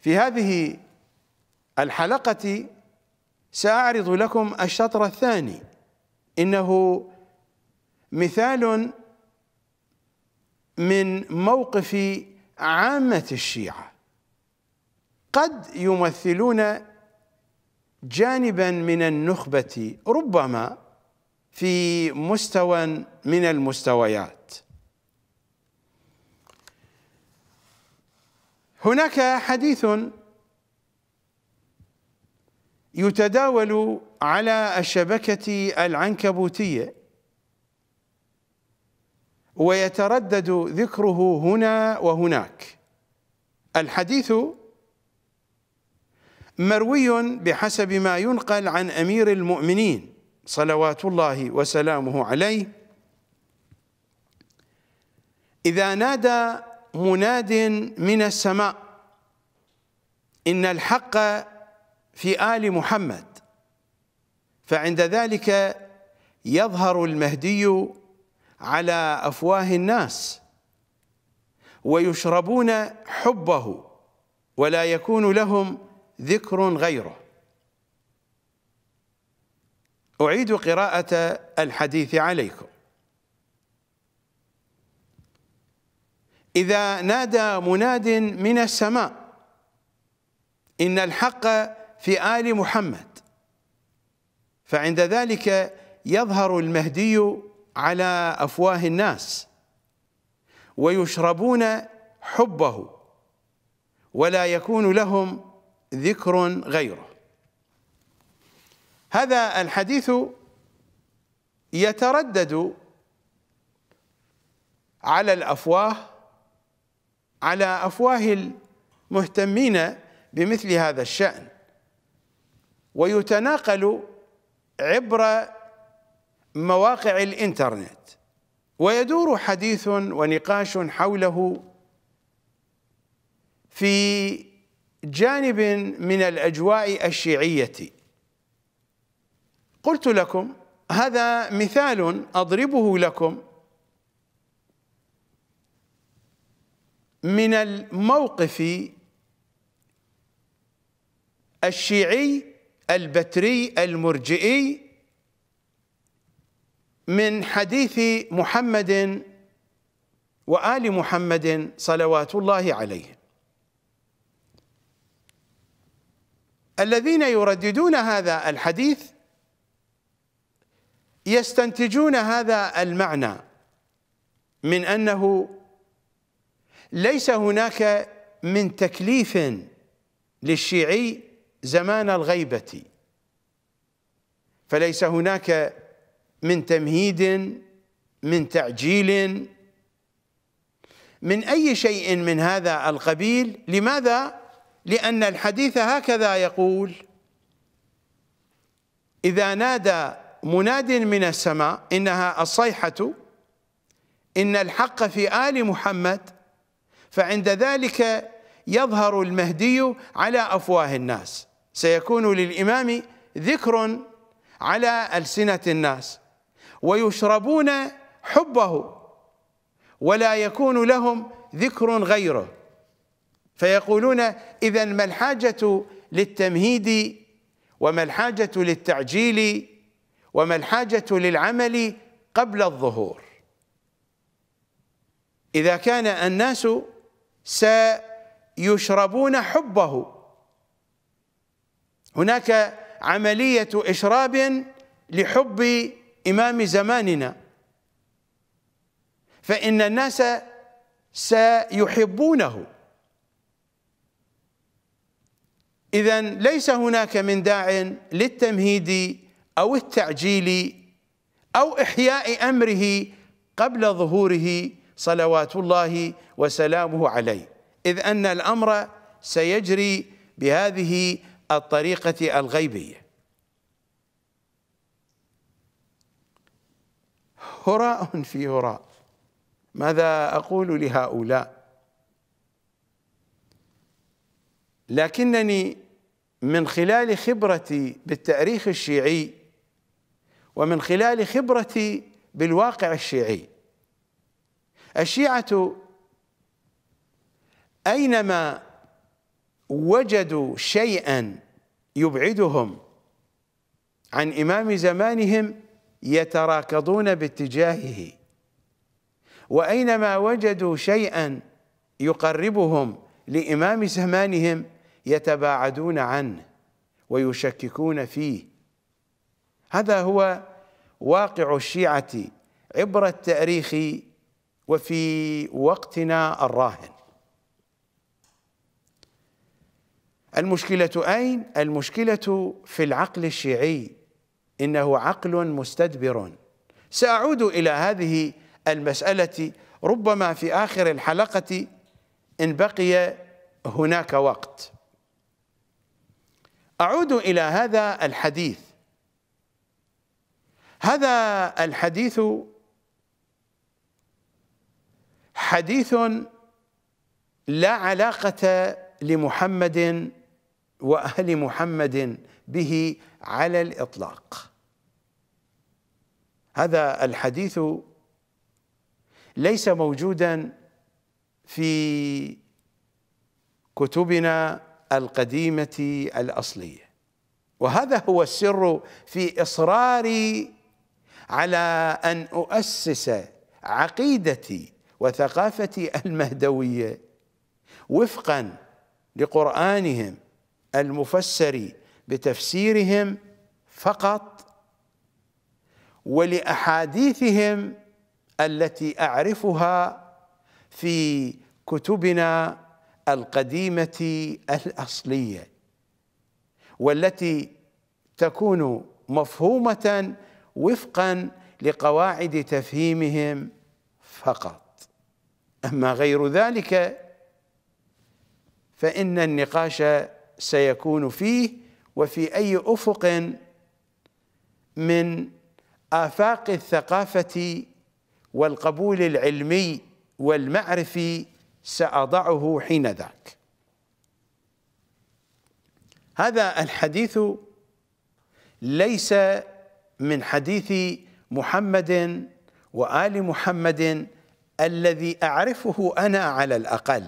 في هذه الحلقة سأعرض لكم الشطر الثاني إنه مثال من موقف عامة الشيعة قد يمثلون جانبا من النخبة ربما في مستوى من المستويات هناك حديث يتداول على الشبكة العنكبوتية ويتردد ذكره هنا وهناك الحديث مروي بحسب ما ينقل عن أمير المؤمنين صلوات الله وسلامه عليه إذا نادى مناد من السماء إن الحق في آل محمد فعند ذلك يظهر المهدي على أفواه الناس ويشربون حبه ولا يكون لهم ذكر غيره أعيد قراءة الحديث عليكم إذا نادى مناد من السماء إن الحق في آل محمد فعند ذلك يظهر المهدي على أفواه الناس ويشربون حبه ولا يكون لهم ذكر غيره هذا الحديث يتردد على الأفواه على أفواه المهتمين بمثل هذا الشأن ويتناقل عبر مواقع الإنترنت ويدور حديث ونقاش حوله في جانب من الأجواء الشيعية قلت لكم هذا مثال أضربه لكم من الموقف الشيعي البتري المرجئي من حديث محمد وآل محمد صلوات الله عليه الذين يرددون هذا الحديث يستنتجون هذا المعنى من أنه ليس هناك من تكليف للشيعي زمان الغيبة فليس هناك من تمهيد من تعجيل من أي شيء من هذا القبيل لماذا؟ لأن الحديث هكذا يقول إذا نادى مناد من السماء إنها الصيحة إن الحق في آل محمد فعند ذلك يظهر المهدي على افواه الناس سيكون للامام ذكر على السنه الناس ويشربون حبه ولا يكون لهم ذكر غيره فيقولون اذا ما الحاجه للتمهيد وما الحاجه للتعجيل وما الحاجه للعمل قبل الظهور اذا كان الناس سيشربون حبه هناك عملية إشراب لحب إمام زماننا فإن الناس سيحبونه إذا ليس هناك من داع للتمهيد أو التعجيل أو إحياء أمره قبل ظهوره صلوات الله وسلامه عليه إذ أن الأمر سيجري بهذه الطريقة الغيبية هراء في هراء ماذا أقول لهؤلاء لكنني من خلال خبرتي بالتاريخ الشيعي ومن خلال خبرتي بالواقع الشيعي الشيعة أينما وجدوا شيئا يبعدهم عن إمام زمانهم يتراكضون باتجاهه وأينما وجدوا شيئا يقربهم لإمام زمانهم يتباعدون عنه ويشككون فيه هذا هو واقع الشيعة عبر التاريخ وفي وقتنا الراهن المشكلة أين؟ المشكلة في العقل الشيعي إنه عقل مستدبر سأعود إلى هذه المسألة ربما في آخر الحلقة إن بقي هناك وقت أعود إلى هذا الحديث هذا الحديث حديث لا علاقة لمحمد وأهل محمد به على الإطلاق هذا الحديث ليس موجودا في كتبنا القديمة الأصلية وهذا هو السر في إصراري على أن أؤسس عقيدتي وثقافة المهدوية وفقا لقرآنهم المفسر بتفسيرهم فقط ولأحاديثهم التي أعرفها في كتبنا القديمة الأصلية والتي تكون مفهومة وفقا لقواعد تفهيمهم فقط أما غير ذلك فإن النقاش سيكون فيه وفي أي أفق من آفاق الثقافة والقبول العلمي والمعرفي سأضعه حين ذاك هذا الحديث ليس من حديث محمد وآل محمد الذي أعرفه أنا على الأقل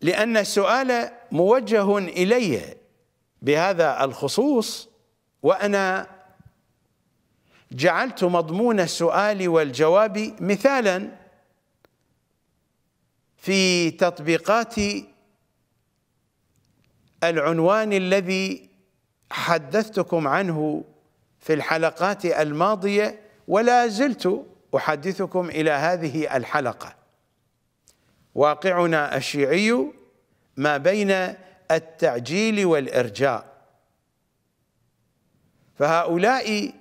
لأن السؤال موجه إلي بهذا الخصوص وأنا جعلت مضمون السؤال والجواب مثالا في تطبيقات العنوان الذي حدثتكم عنه في الحلقات الماضيه ولا زلت أحدثكم إلى هذه الحلقة واقعنا الشيعي ما بين التعجيل والإرجاء فهؤلاء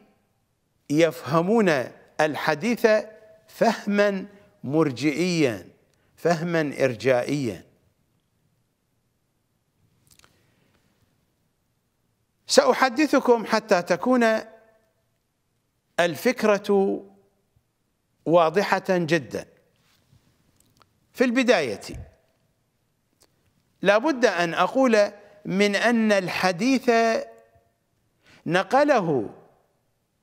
يفهمون الحديث فهما مرجئيا فهما إرجائيا سأحدثكم حتى تكون الفكرة واضحة جدا في البداية لابد أن أقول من أن الحديث نقله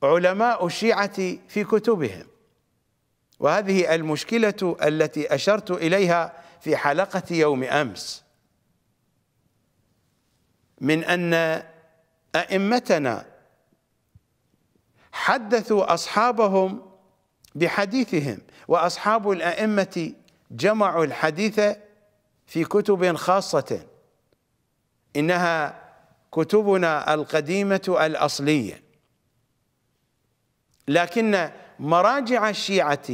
علماء الشيعة في كتبهم وهذه المشكلة التي أشرت إليها في حلقة يوم أمس من أن أئمتنا حدثوا أصحابهم بحديثهم وأصحاب الأئمة جمعوا الحديث في كتب خاصة إنها كتبنا القديمة الأصلية لكن مراجع الشيعة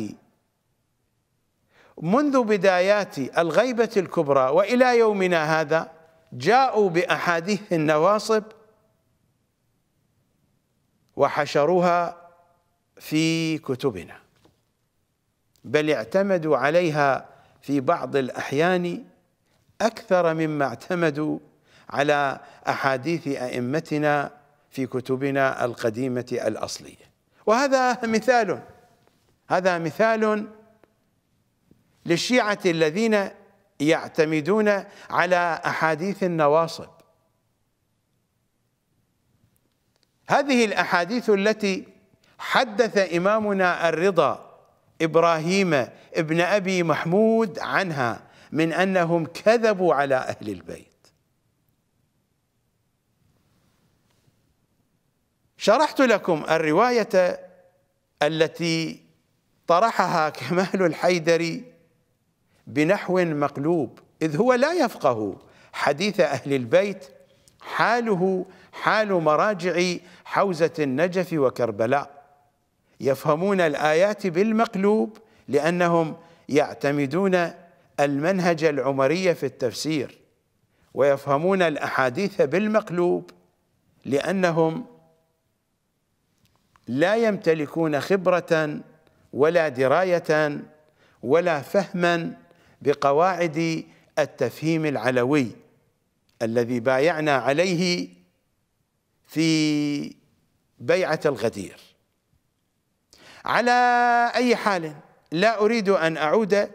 منذ بدايات الغيبة الكبرى وإلى يومنا هذا جاءوا بأحاديث النواصب وحشروها في كتبنا بل اعتمدوا عليها في بعض الأحيان أكثر مما اعتمدوا على أحاديث أئمتنا في كتبنا القديمة الأصلية وهذا مثال هذا مثال للشيعة الذين يعتمدون على أحاديث النواصب هذه الاحاديث التي حدث امامنا الرضا ابراهيم ابن ابي محمود عنها من انهم كذبوا على اهل البيت شرحت لكم الروايه التي طرحها كمال الحيدري بنحو مقلوب اذ هو لا يفقه حديث اهل البيت حاله حال مراجع حوزة النجف وكربلاء يفهمون الآيات بالمقلوب لأنهم يعتمدون المنهج العمري في التفسير ويفهمون الأحاديث بالمقلوب لأنهم لا يمتلكون خبرة ولا دراية ولا فهما بقواعد التفهيم العلوي الذي بايعنا عليه في بيعة الغدير على أي حال لا أريد أن أعود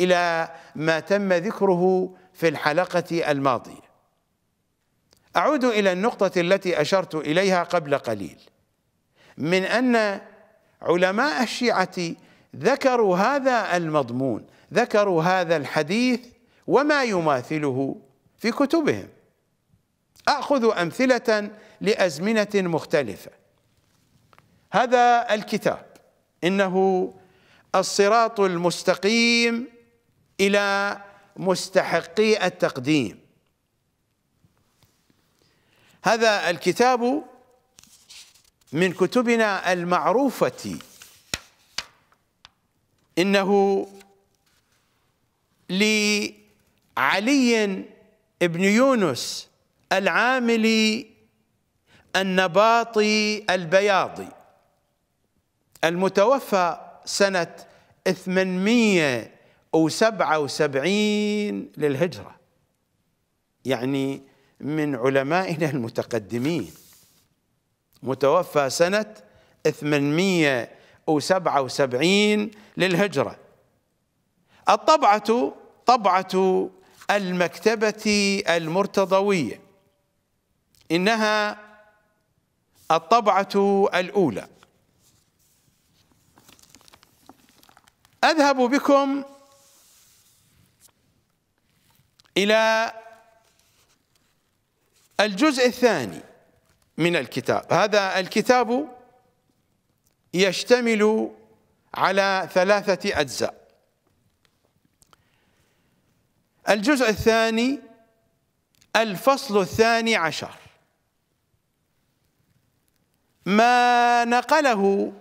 إلى ما تم ذكره في الحلقة الماضية أعود إلى النقطة التي أشرت إليها قبل قليل من أن علماء الشيعة ذكروا هذا المضمون ذكروا هذا الحديث وما يماثله في كتبهم أخذ أمثلة لأزمنة مختلفة هذا الكتاب إنه الصراط المستقيم إلى مستحقي التقديم هذا الكتاب من كتبنا المعروفة إنه لعلي بن يونس العاملي النباطي البياضي المتوفى سنة 877 للهجرة يعني من علمائنا المتقدمين متوفى سنة 877 للهجرة الطبعة طبعة المكتبة المرتضوية إنها الطبعة الأولى أذهب بكم إلى الجزء الثاني من الكتاب هذا الكتاب يشتمل على ثلاثة أجزاء الجزء الثاني الفصل الثاني عشر ما نقله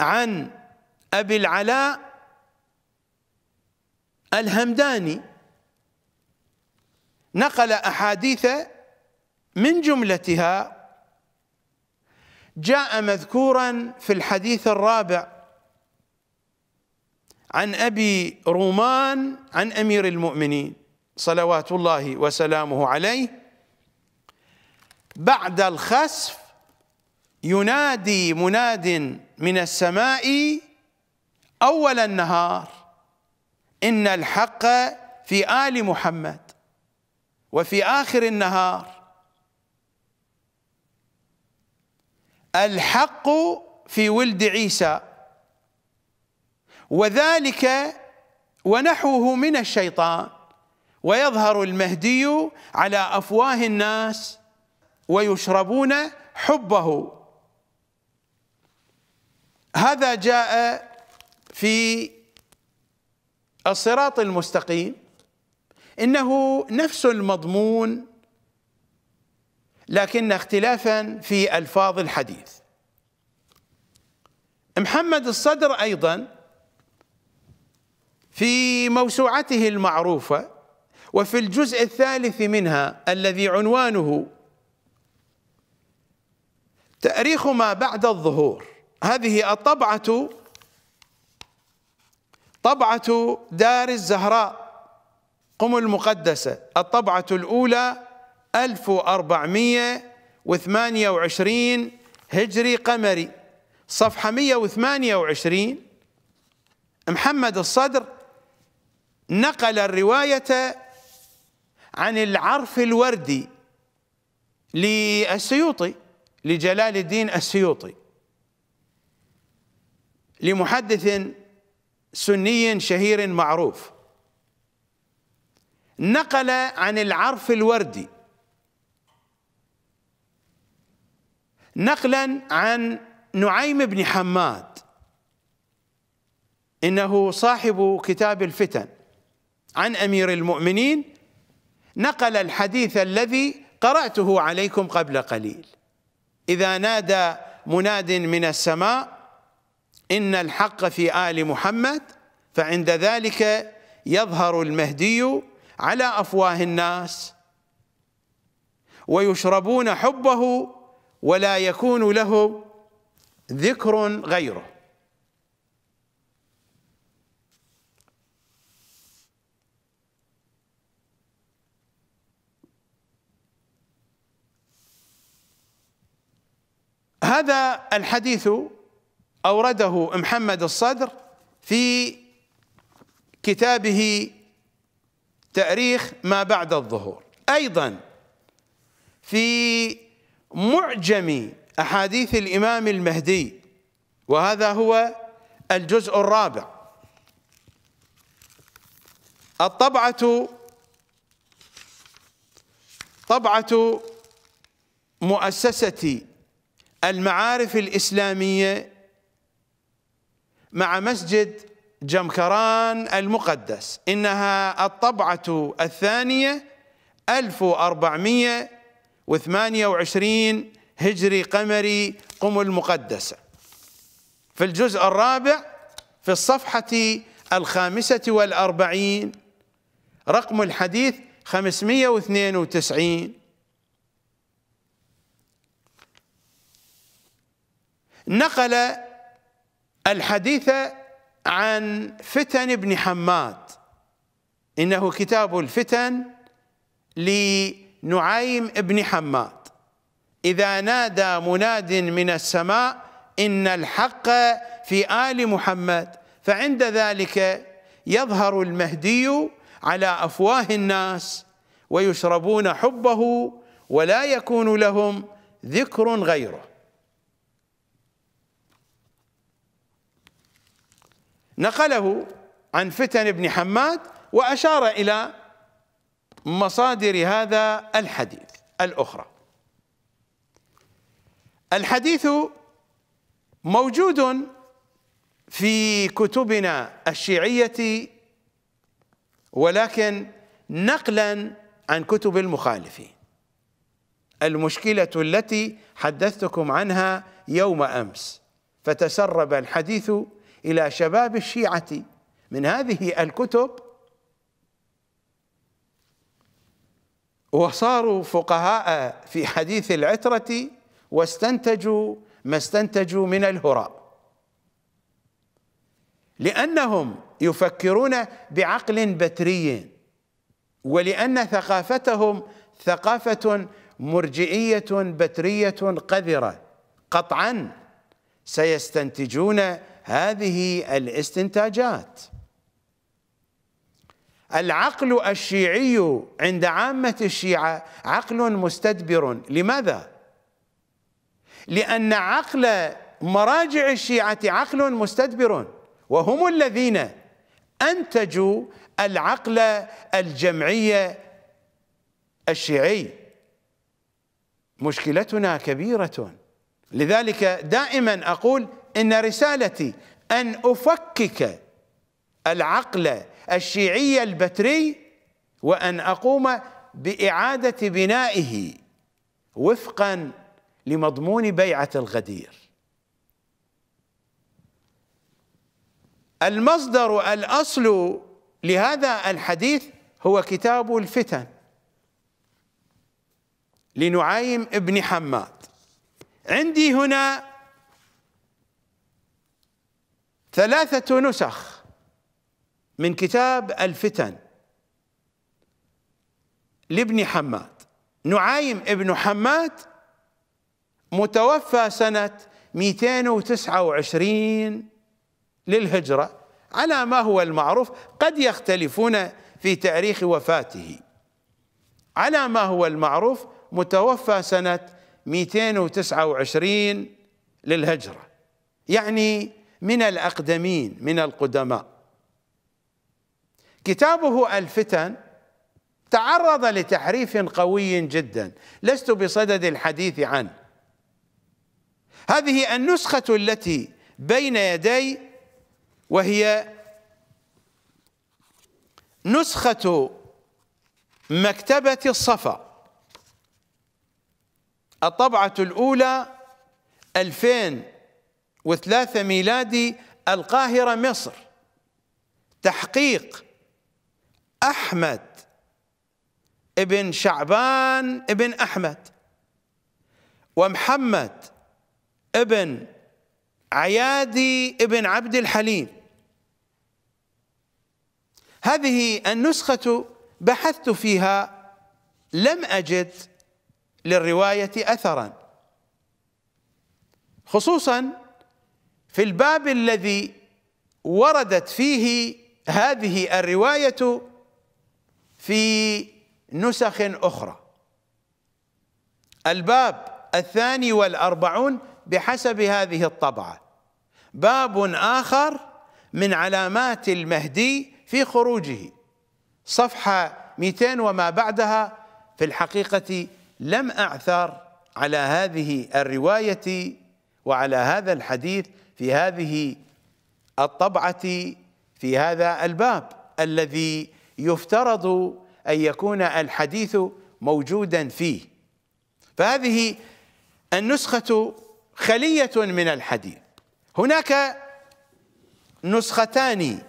عن أبي العلاء الهمداني نقل أحاديث من جملتها جاء مذكورا في الحديث الرابع عن أبي رومان عن أمير المؤمنين صلوات الله وسلامه عليه بعد الخسف ينادي مناد من السماء أول النهار إن الحق في آل محمد وفي آخر النهار الحق في ولد عيسى وذلك ونحوه من الشيطان ويظهر المهدي على أفواه الناس ويشربون حبه هذا جاء في الصراط المستقيم انه نفس المضمون لكن اختلافا في الفاظ الحديث محمد الصدر ايضا في موسوعته المعروفه وفي الجزء الثالث منها الذي عنوانه تأريخ ما بعد الظهور هذه الطبعة طبعة دار الزهراء قم المقدسة الطبعة الأولى 1428 هجري قمري صفحة 128 محمد الصدر نقل الرواية عن العرف الوردي للسيوطي لجلال الدين السيوطي لمحدث سني شهير معروف نقل عن العرف الوردي نقلا عن نعيم بن حماد انه صاحب كتاب الفتن عن امير المؤمنين نقل الحديث الذي قراته عليكم قبل قليل إذا نادى مناد من السماء إن الحق في آل محمد فعند ذلك يظهر المهدي على أفواه الناس ويشربون حبه ولا يكون لهم ذكر غيره هذا الحديث أورده محمد الصدر في كتابه تاريخ ما بعد الظهور أيضا في معجم أحاديث الإمام المهدي وهذا هو الجزء الرابع الطبعة طبعة مؤسسة المعارف الإسلامية مع مسجد جمكران المقدس إنها الطبعة الثانية 1428 هجري قمري قم المقدسة في الجزء الرابع في الصفحة الخامسة والأربعين رقم الحديث 592 نقل الحديث عن فتن ابن حماد إنه كتاب الفتن لنعيم ابن حماد إذا نادى مناد من السماء إن الحق في آل محمد فعند ذلك يظهر المهدي على أفواه الناس ويشربون حبه ولا يكون لهم ذكر غيره نقله عن فتن ابن حماد وأشار إلى مصادر هذا الحديث الأخرى الحديث موجود في كتبنا الشيعية ولكن نقلا عن كتب المخالفين المشكلة التي حدثتكم عنها يوم أمس فتسرب الحديث إلى شباب الشيعة من هذه الكتب وصاروا فقهاء في حديث العترة واستنتجوا ما استنتجوا من الهراء لأنهم يفكرون بعقل بتري ولأن ثقافتهم ثقافة مرجئيه بترية قذرة قطعا سيستنتجون هذه الاستنتاجات العقل الشيعي عند عامة الشيعة عقل مستدبر لماذا؟ لأن عقل مراجع الشيعة عقل مستدبر وهم الذين أنتجوا العقل الجمعي الشيعي مشكلتنا كبيرة لذلك دائما أقول إن رسالتي أن أفكك العقل الشيعي البتري وأن أقوم بإعادة بنائه وفقا لمضمون بيعة الغدير المصدر الأصل لهذا الحديث هو كتاب الفتن لنعيم ابن حماد عندي هنا ثلاثة نسخ من كتاب الفتن لابن حماد نعيم ابن حماد متوفى سنة 229 للهجرة على ما هو المعروف قد يختلفون في تاريخ وفاته على ما هو المعروف متوفى سنة 229 للهجرة يعني من الأقدمين من القدماء كتابه الفتن تعرض لتحريف قوي جدا لست بصدد الحديث عنه هذه النسخة التي بين يدي وهي نسخة مكتبة الصفا الطبعة الأولى 2000 وثلاثة ميلادي القاهرة مصر تحقيق أحمد ابن شعبان ابن أحمد ومحمد ابن عيادي ابن عبد الحليم هذه النسخة بحثت فيها لم أجد للرواية أثرا خصوصا في الباب الذي وردت فيه هذه الرواية في نسخ أخرى الباب الثاني والأربعون بحسب هذه الطبعة باب آخر من علامات المهدي في خروجه صفحة 200 وما بعدها في الحقيقة لم أعثر على هذه الرواية وعلى هذا الحديث في هذه الطبعة في هذا الباب الذي يفترض أن يكون الحديث موجودا فيه فهذه النسخة خلية من الحديث هناك نسختان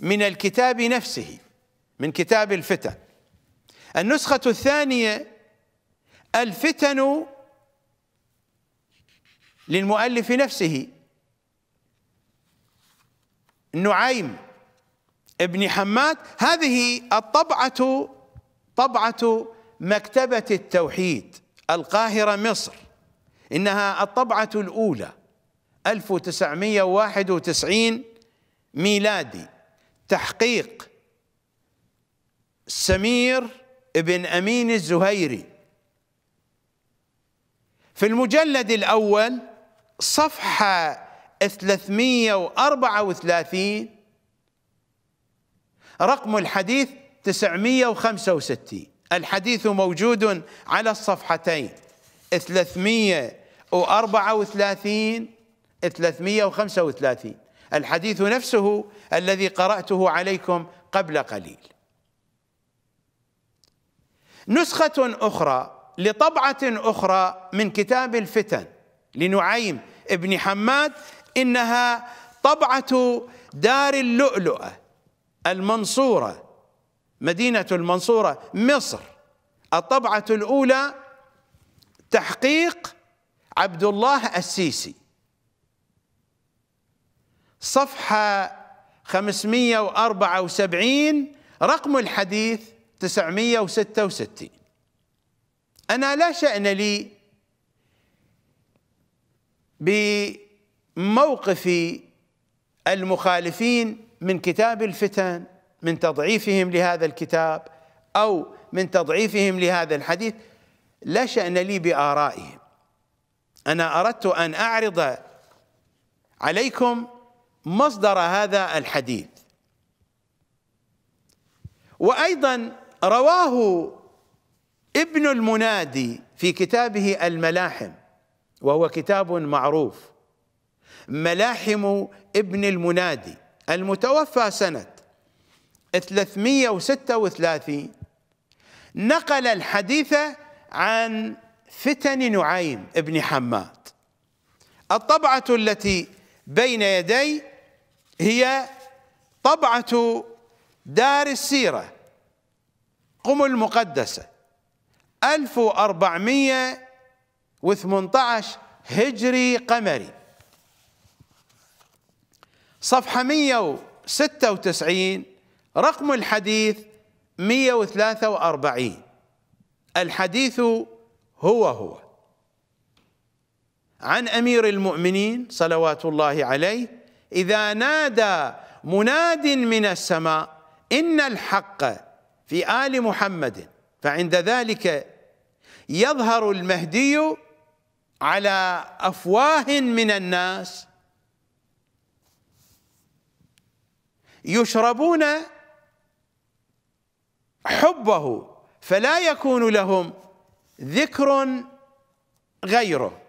من الكتاب نفسه من كتاب الفتن النسخة الثانية الفتن للمؤلف نفسه نعيم ابن حماد هذه الطبعة طبعة مكتبة التوحيد القاهرة مصر إنها الطبعة الأولى 1991 ميلادي تحقيق سمير بن أمين الزهيري في المجلد الأول صفحة 334 رقم الحديث 965 الحديث موجود على الصفحتين 334 335 الحديث نفسه الذي قرأته عليكم قبل قليل نسخة أخرى لطبعة أخرى من كتاب الفتن لنعيم ابن حماد إنها طبعة دار اللؤلؤة المنصورة مدينة المنصورة مصر الطبعة الأولى تحقيق عبد الله السيسي صفحة 574 رقم الحديث 966 أنا لا شأن لي ب موقف المخالفين من كتاب الفتن من تضعيفهم لهذا الكتاب او من تضعيفهم لهذا الحديث لا شأن لي بآرائهم أنا أردت أن أعرض عليكم مصدر هذا الحديث وأيضا رواه ابن المنادي في كتابه الملاحم وهو كتاب معروف ملاحم ابن المنادي المتوفى سنة 336 نقل الحديث عن فتن نعيم ابن حماد الطبعة التي بين يدي هي طبعة دار السيرة قم المقدسة 1418 هجري قمري صفحة 196 رقم الحديث 143 الحديث هو هو عن أمير المؤمنين صلوات الله عليه إذا نادى مناد من السماء إن الحق في آل محمد فعند ذلك يظهر المهدي على أفواه من الناس يشربون حبه فلا يكون لهم ذكر غيره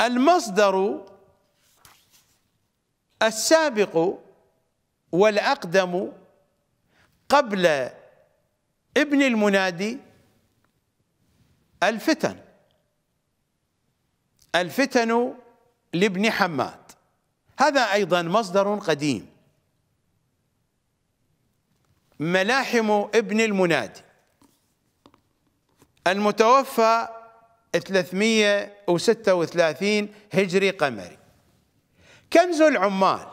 المصدر السابق والأقدم قبل ابن المنادي الفتن الفتن لابن حماد هذا أيضا مصدر قديم ملاحم ابن المنادي المتوفى 336 هجري قمري كنز العمال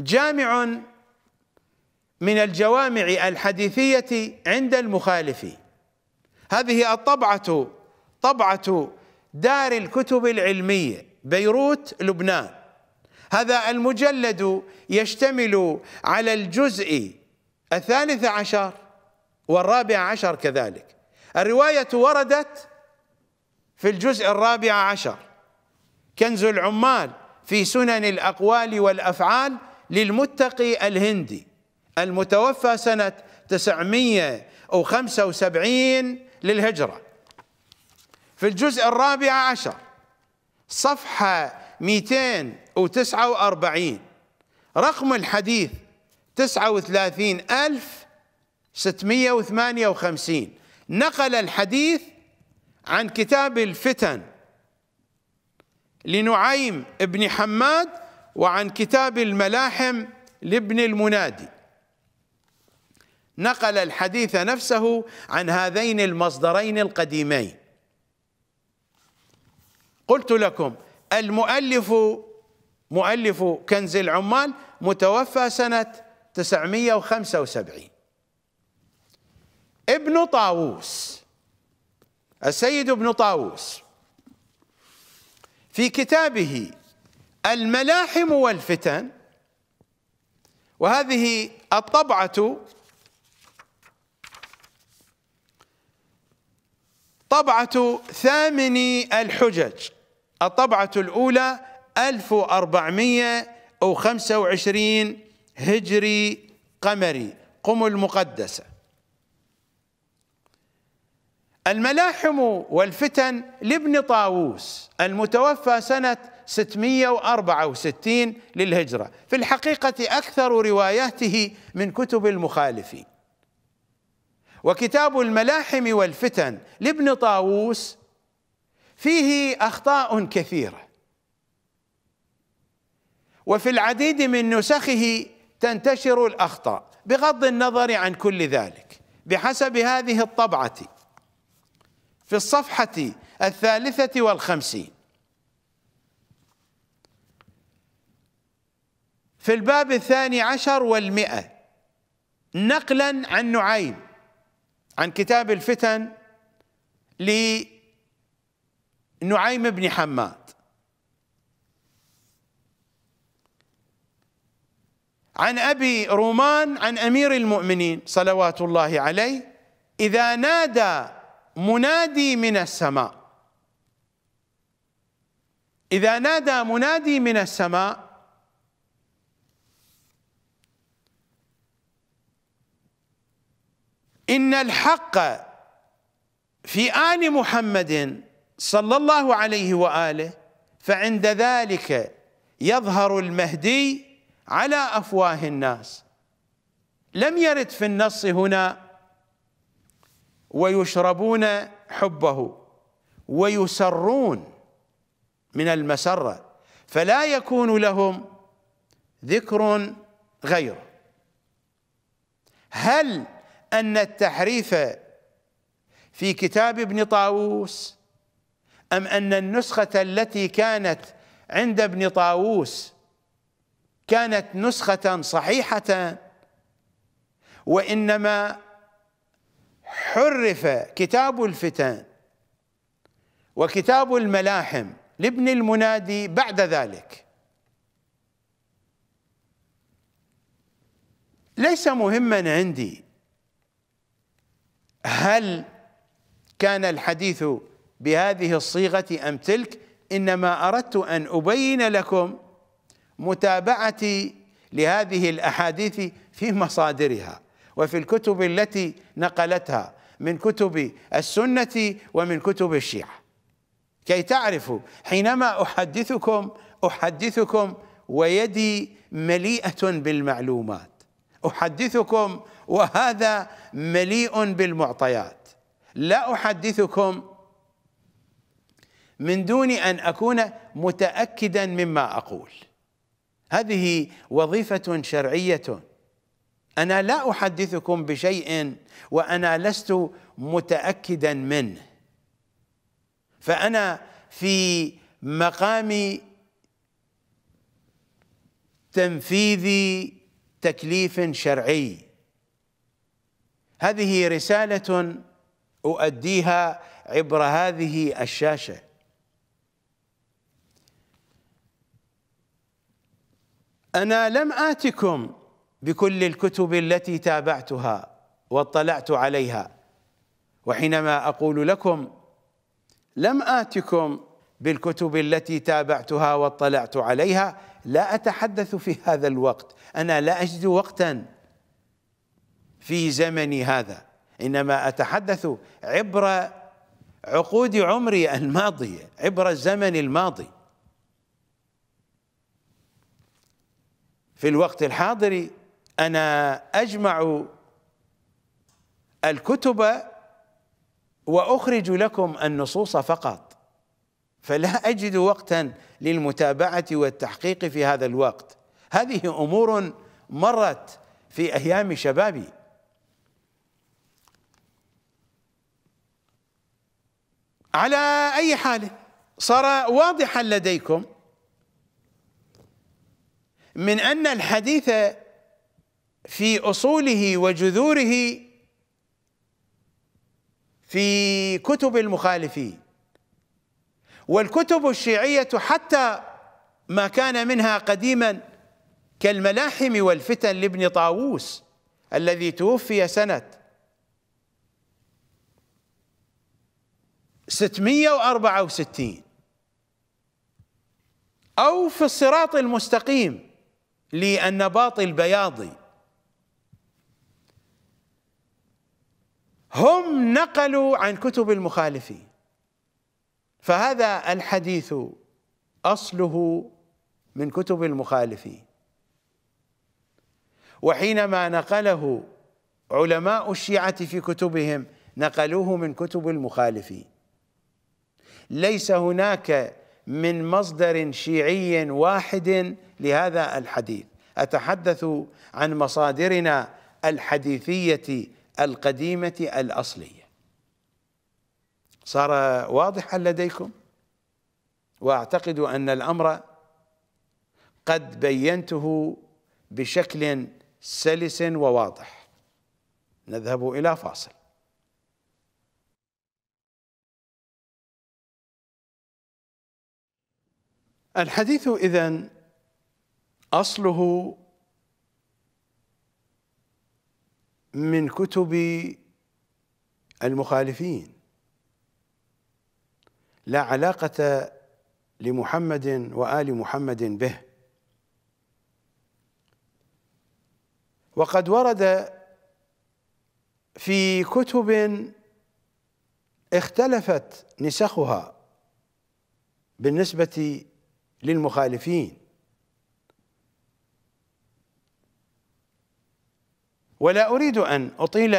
جامع من الجوامع الحديثية عند المخالفين هذه الطبعة طبعة دار الكتب العلمية بيروت لبنان هذا المجلد يشتمل على الجزء الثالث عشر والرابع عشر كذلك الرواية وردت في الجزء الرابع عشر كنز العمال في سنن الأقوال والأفعال للمتقي الهندي المتوفى سنة 975 للهجرة في الجزء الرابع عشر صفحة 249 رقم الحديث 39658 نقل الحديث عن كتاب الفتن لنعيم بن حماد وعن كتاب الملاحم لابن المنادي نقل الحديث نفسه عن هذين المصدرين القديمين قلت لكم المؤلف مؤلف كنز العمال متوفى سنة 975 ابن طاووس السيد ابن طاووس في كتابه الملاحم والفتن وهذه الطبعة طبعة ثامن الحجج الطبعة الأولى 1425 هجري قمري قم المقدسة الملاحم والفتن لابن طاووس المتوفى سنة 664 للهجرة في الحقيقة أكثر رواياته من كتب المخالفين وكتاب الملاحم والفتن لابن طاووس فيه أخطاء كثيرة وفي العديد من نسخه تنتشر الأخطاء بغض النظر عن كل ذلك بحسب هذه الطبعة في الصفحة الثالثة والخمسين في الباب الثاني عشر والمئة نقلا عن نعيم عن كتاب الفتن لنعيم بن حماد عن ابي رومان عن امير المؤمنين صلوات الله عليه اذا نادى منادي من السماء اذا نادى منادي من السماء إن الحق في آل محمد صلى الله عليه وآله فعند ذلك يظهر المهدي على أفواه الناس لم يرد في النص هنا ويشربون حبه ويسرون من المسرة فلا يكون لهم ذكر غيره هل أن التحريف في كتاب ابن طاووس أم أن النسخة التي كانت عند ابن طاووس كانت نسخة صحيحة وإنما حرف كتاب الفتن وكتاب الملاحم لابن المنادي بعد ذلك ليس مهما عندي هل كان الحديث بهذه الصيغة أم تلك إنما أردت أن أبين لكم متابعتي لهذه الأحاديث في مصادرها وفي الكتب التي نقلتها من كتب السنة ومن كتب الشيعة كي تعرفوا حينما أحدثكم أحدثكم ويدي مليئة بالمعلومات أحدثكم وهذا مليء بالمعطيات لا احدثكم من دون ان اكون متاكدا مما اقول هذه وظيفه شرعيه انا لا احدثكم بشيء وانا لست متاكدا منه فانا في مقام تنفيذ تكليف شرعي هذه رسالة أؤديها عبر هذه الشاشة أنا لم آتكم بكل الكتب التي تابعتها واطلعت عليها وحينما أقول لكم لم آتكم بالكتب التي تابعتها واطلعت عليها لا أتحدث في هذا الوقت أنا لا أجد وقتا في زمني هذا إنما أتحدث عبر عقود عمري الماضية عبر الزمن الماضي في الوقت الحاضر أنا أجمع الكتب وأخرج لكم النصوص فقط فلا أجد وقتا للمتابعة والتحقيق في هذا الوقت هذه أمور مرت في أيام شبابي على أي حال صار واضحا لديكم من أن الحديث في أصوله وجذوره في كتب المخالفين والكتب الشيعية حتى ما كان منها قديما كالملاحم والفتن لابن طاووس الذي توفي سنه 664 أو في الصراط المستقيم للنباط البياضي هم نقلوا عن كتب المخالفين فهذا الحديث أصله من كتب المخالفين وحينما نقله علماء الشيعة في كتبهم نقلوه من كتب المخالفين ليس هناك من مصدر شيعي واحد لهذا الحديث أتحدث عن مصادرنا الحديثية القديمة الأصلية صار واضحا لديكم وأعتقد أن الأمر قد بينته بشكل سلس وواضح نذهب إلى فاصل الحديث اذا أصله من كتب المخالفين لا علاقة لمحمد وآل محمد به وقد ورد في كتب اختلفت نسخها بالنسبة للمخالفين ولا أريد أن أطيل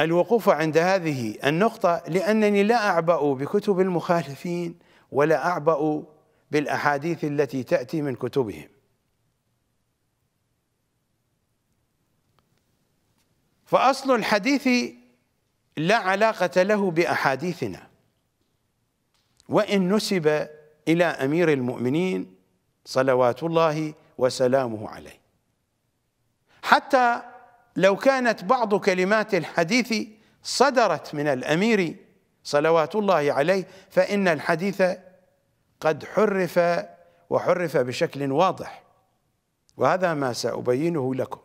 الوقوف عند هذه النقطة لأنني لا أعبأ بكتب المخالفين ولا أعبأ بالأحاديث التي تأتي من كتبهم فأصل الحديث لا علاقة له بأحاديثنا وإن نسب إلى أمير المؤمنين صلوات الله وسلامه عليه حتى لو كانت بعض كلمات الحديث صدرت من الأمير صلوات الله عليه فإن الحديث قد حرف وحرف بشكل واضح وهذا ما سأبينه لكم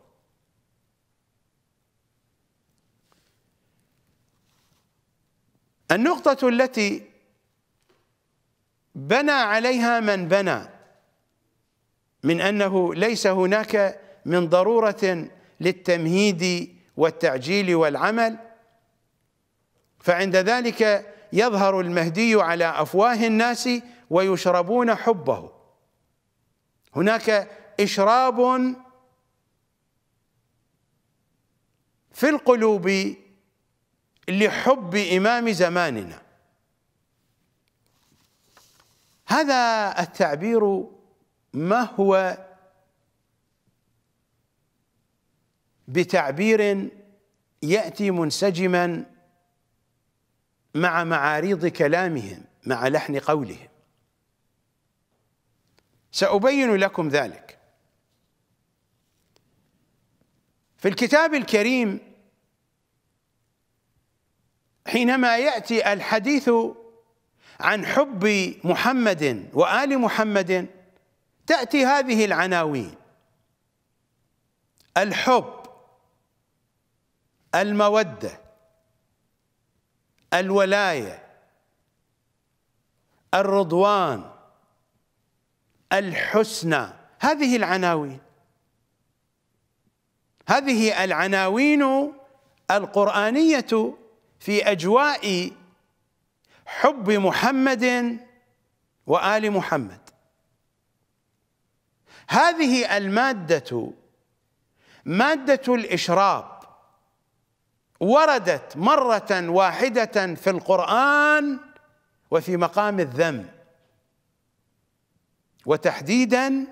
النقطة التي بنى عليها من بنى من أنه ليس هناك من ضرورة للتمهيد والتعجيل والعمل فعند ذلك يظهر المهدي على أفواه الناس ويشربون حبه هناك إشراب في القلوب لحب إمام زماننا هذا التعبير ما هو بتعبير ياتي منسجما مع معاريض كلامهم مع لحن قولهم سأبين لكم ذلك في الكتاب الكريم حينما يأتي الحديث عن حب محمد وآل محمد تأتي هذه العناوين الحب المودة الولاية الرضوان الحسنى هذه العناوين هذه العناوين القرآنية في أجواء حب محمد وآل محمد هذه المادة مادة الإشراب وردت مرة واحدة في القرآن وفي مقام الذم وتحديدا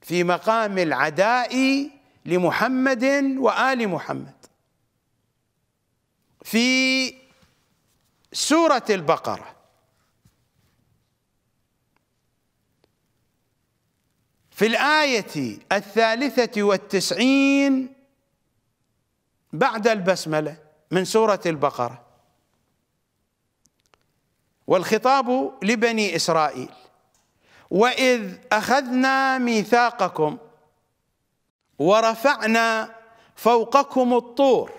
في مقام العداء لمحمد وآل محمد في سورة البقرة في الآية الثالثة والتسعين بعد البسملة من سورة البقرة والخطاب لبني إسرائيل وإذ أخذنا ميثاقكم ورفعنا فوقكم الطور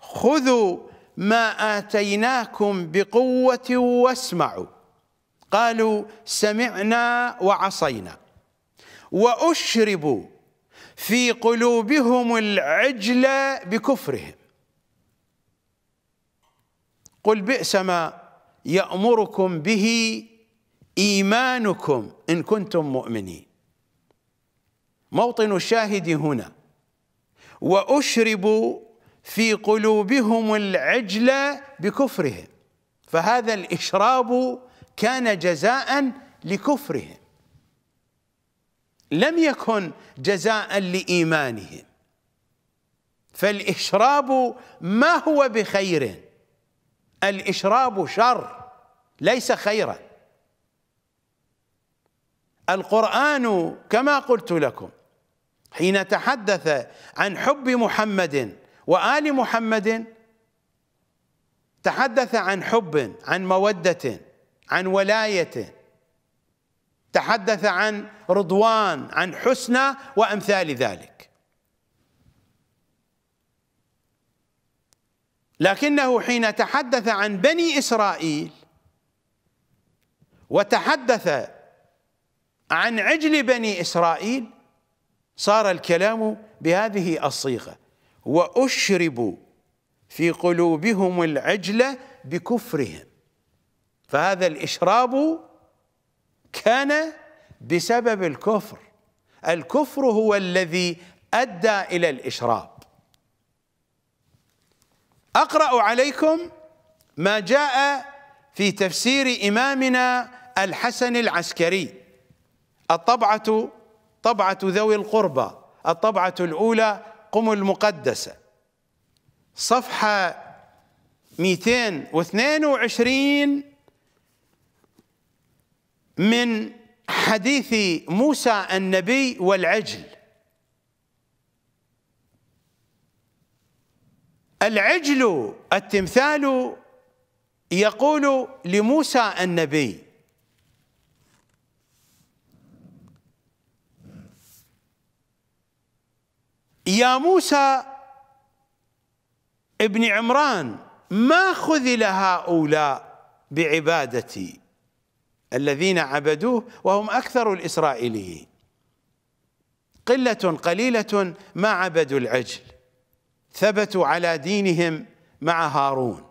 خذوا ما آتيناكم بقوة واسمعوا قالوا سمعنا وعصينا وأشربوا في قلوبهم العجل بكفرهم قل بئس ما يأمركم به إيمانكم إن كنتم مؤمنين موطن الشاهد هنا وأشربوا في قلوبهم العجل بكفرهم فهذا الإشراب كان جزاء لكفرهم لم يكن جزاء لإيمانهم فالإشراب ما هو بخير الإشراب شر ليس خيرا القرآن كما قلت لكم حين تحدث عن حب محمد وآل محمد تحدث عن حب عن مودة عن ولاية تحدث عن رضوان عن حسنى وأمثال ذلك لكنه حين تحدث عن بني إسرائيل وتحدث عن عجل بني إسرائيل صار الكلام بهذه الصيغة وأشربوا في قلوبهم العجلة بكفرهم فهذا الإشراب كان بسبب الكفر الكفر هو الذي أدى إلى الإشراب أقرأ عليكم ما جاء في تفسير إمامنا الحسن العسكري الطبعة طبعة ذوي القربى الطبعة الأولى قم المقدسة صفحة 222 من حديث موسى النبي والعجل العجل التمثال يقول لموسى النبي يا موسى ابن عمران ما خذل هؤلاء بعبادتي الذين عبدوه وهم أكثر الإسرائيليين قلة قليلة ما عبدوا العجل ثبتوا على دينهم مع هارون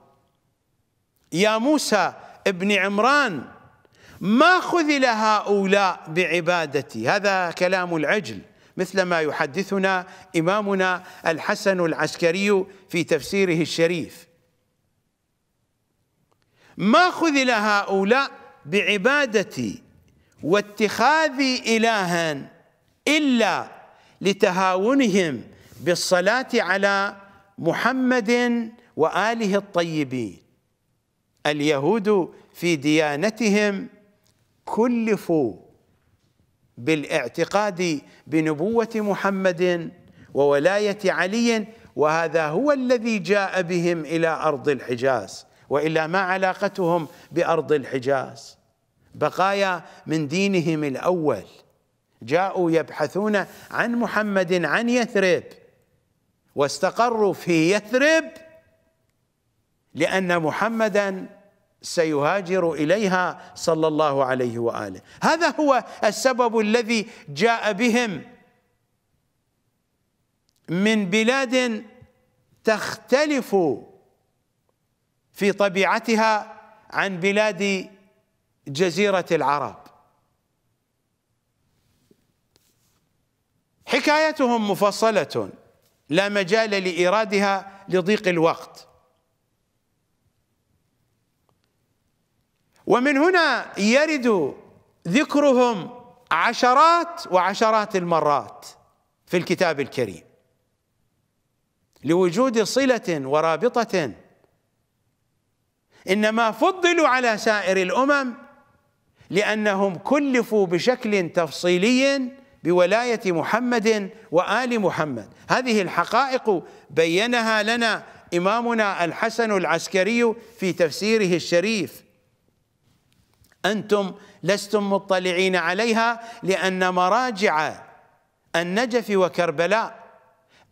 يا موسى ابن عمران ما خذل هؤلاء بعبادتي هذا كلام العجل مثل ما يحدثنا إمامنا الحسن العسكري في تفسيره الشريف ما خذل هؤلاء بعبادة واتخاذ إلها إلا لتهاونهم بالصلاة على محمد وآله الطيبين اليهود في ديانتهم كلفوا بالاعتقاد بنبوة محمد وولاية علي وهذا هو الذي جاء بهم إلى أرض الحجاز وإلا ما علاقتهم بأرض الحجاز بقايا من دينهم الأول جاءوا يبحثون عن محمد عن يثرب واستقروا في يثرب لأن محمداً سيهاجر اليها صلى الله عليه واله هذا هو السبب الذي جاء بهم من بلاد تختلف في طبيعتها عن بلاد جزيره العرب حكايتهم مفصله لا مجال لايرادها لضيق الوقت ومن هنا يرد ذكرهم عشرات وعشرات المرات في الكتاب الكريم لوجود صله ورابطه انما فضلوا على سائر الامم لانهم كلفوا بشكل تفصيلي بولايه محمد وال محمد هذه الحقائق بينها لنا امامنا الحسن العسكري في تفسيره الشريف أنتم لستم مطلعين عليها لأن مراجع النجف وكربلاء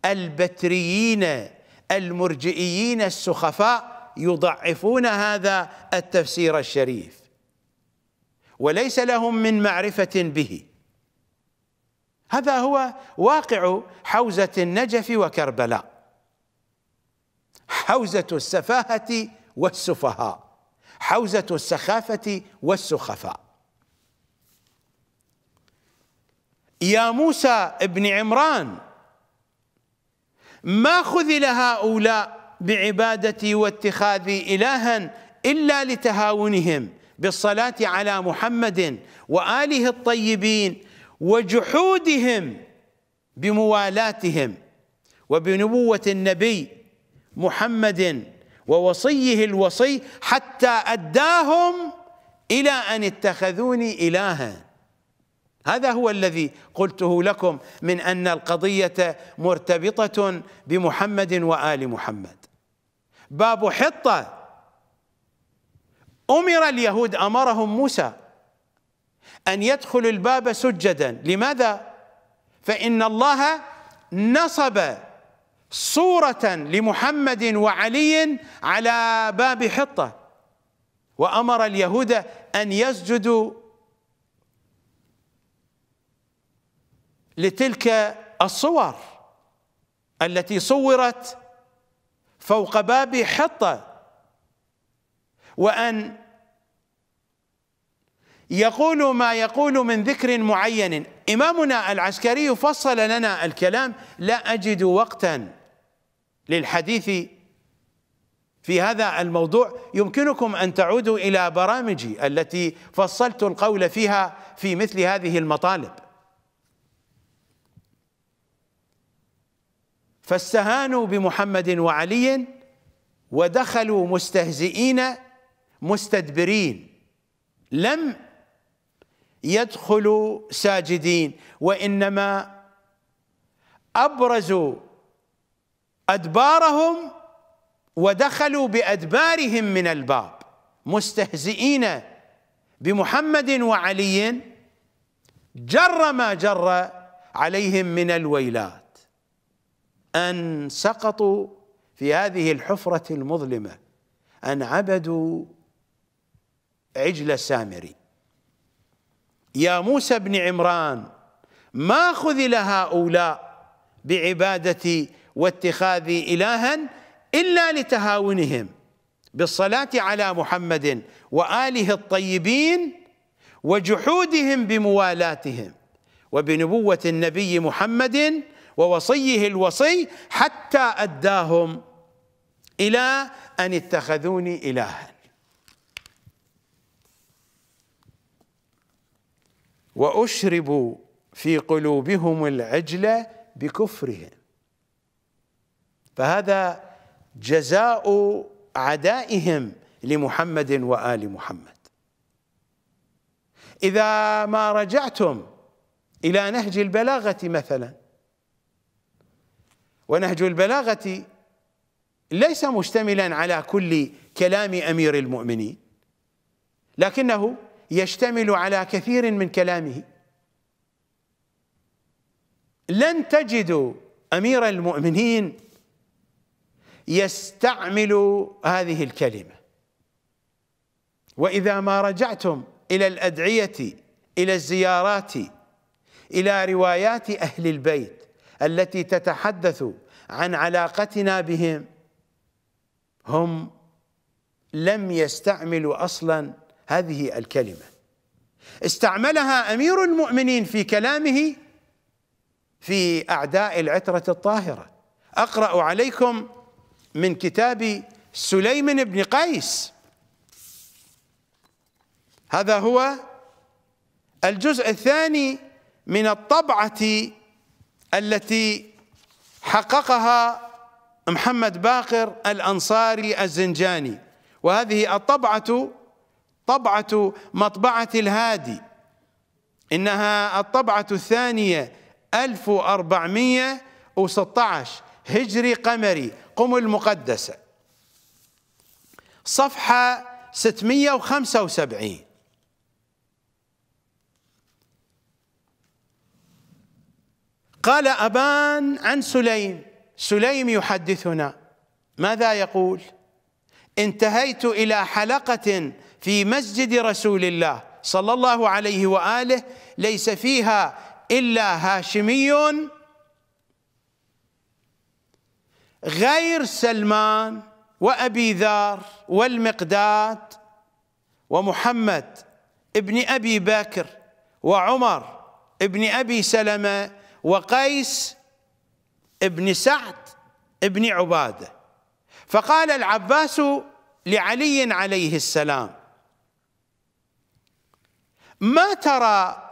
البتريين المرجئيين السخفاء يضعفون هذا التفسير الشريف وليس لهم من معرفة به هذا هو واقع حوزة النجف وكربلاء حوزة السفاهة والسفهاء حوزة السخافة والسخفاء يا موسى ابن عمران ما خذل هؤلاء بعبادتي واتخاذي إلها إلا لتهاونهم بالصلاة على محمد وآله الطيبين وجحودهم بموالاتهم وبنبوة النبي محمد ووصيه الوصي حتى أداهم إلى أن اتخذوني إلها هذا هو الذي قلته لكم من أن القضية مرتبطة بمحمد وآل محمد باب حطة أمر اليهود أمرهم موسى أن يدخل الباب سجدا لماذا؟ فإن الله نصب صورة لمحمد وعلي على باب حطة وأمر اليهود أن يسجدوا لتلك الصور التي صورت فوق باب حطة وأن يقول ما يقول من ذكر معين إمامنا العسكري فصل لنا الكلام لا أجد وقتاً للحديث في هذا الموضوع يمكنكم أن تعودوا إلى برامجي التي فصلت القول فيها في مثل هذه المطالب فاستهانوا بمحمد وعلي ودخلوا مستهزئين مستدبرين لم يدخلوا ساجدين وإنما أبرزوا أدبارهم ودخلوا بأدبارهم من الباب مستهزئين بمحمد وعلي جر ما جر عليهم من الويلات أن سقطوا في هذه الحفرة المظلمة أن عبدوا عجل سامري يا موسى بن عمران ما خذل هؤلاء بعبادة واتخاذي إلها إلا لتهاونهم بالصلاة على محمد وآله الطيبين وجحودهم بموالاتهم وبنبوة النبي محمد ووصيه الوصي حتى أداهم إلى أن اتخذوني إلها وأشربوا في قلوبهم العجلة بكفرهم فهذا جزاء عدائهم لمحمد وآل محمد إذا ما رجعتم إلى نهج البلاغة مثلا ونهج البلاغة ليس مشتملا على كل كلام أمير المؤمنين لكنه يشتمل على كثير من كلامه لن تجدوا أمير المؤمنين يستعمل هذه الكلمة وإذا ما رجعتم إلى الأدعية إلى الزيارات إلى روايات أهل البيت التي تتحدث عن علاقتنا بهم هم لم يستعملوا أصلا هذه الكلمة استعملها أمير المؤمنين في كلامه في أعداء العترة الطاهرة أقرأ عليكم من كتاب سليم بن قيس هذا هو الجزء الثاني من الطبعة التي حققها محمد باقر الأنصاري الزنجاني وهذه الطبعة طبعة مطبعة الهادي إنها الطبعة الثانية 1416 هجري قمري قم المقدسة صفحة 675 قال أبان عن سليم سليم يحدثنا ماذا يقول انتهيت إلى حلقة في مسجد رسول الله صلى الله عليه وآله ليس فيها إلا هاشمي غير سلمان وأبي ذر والمقداد ومحمد ابن أبي بكر وعمر ابن أبي سلمة وقيس ابن سعد ابن عبادة فقال العباس لعلي عليه السلام ما ترى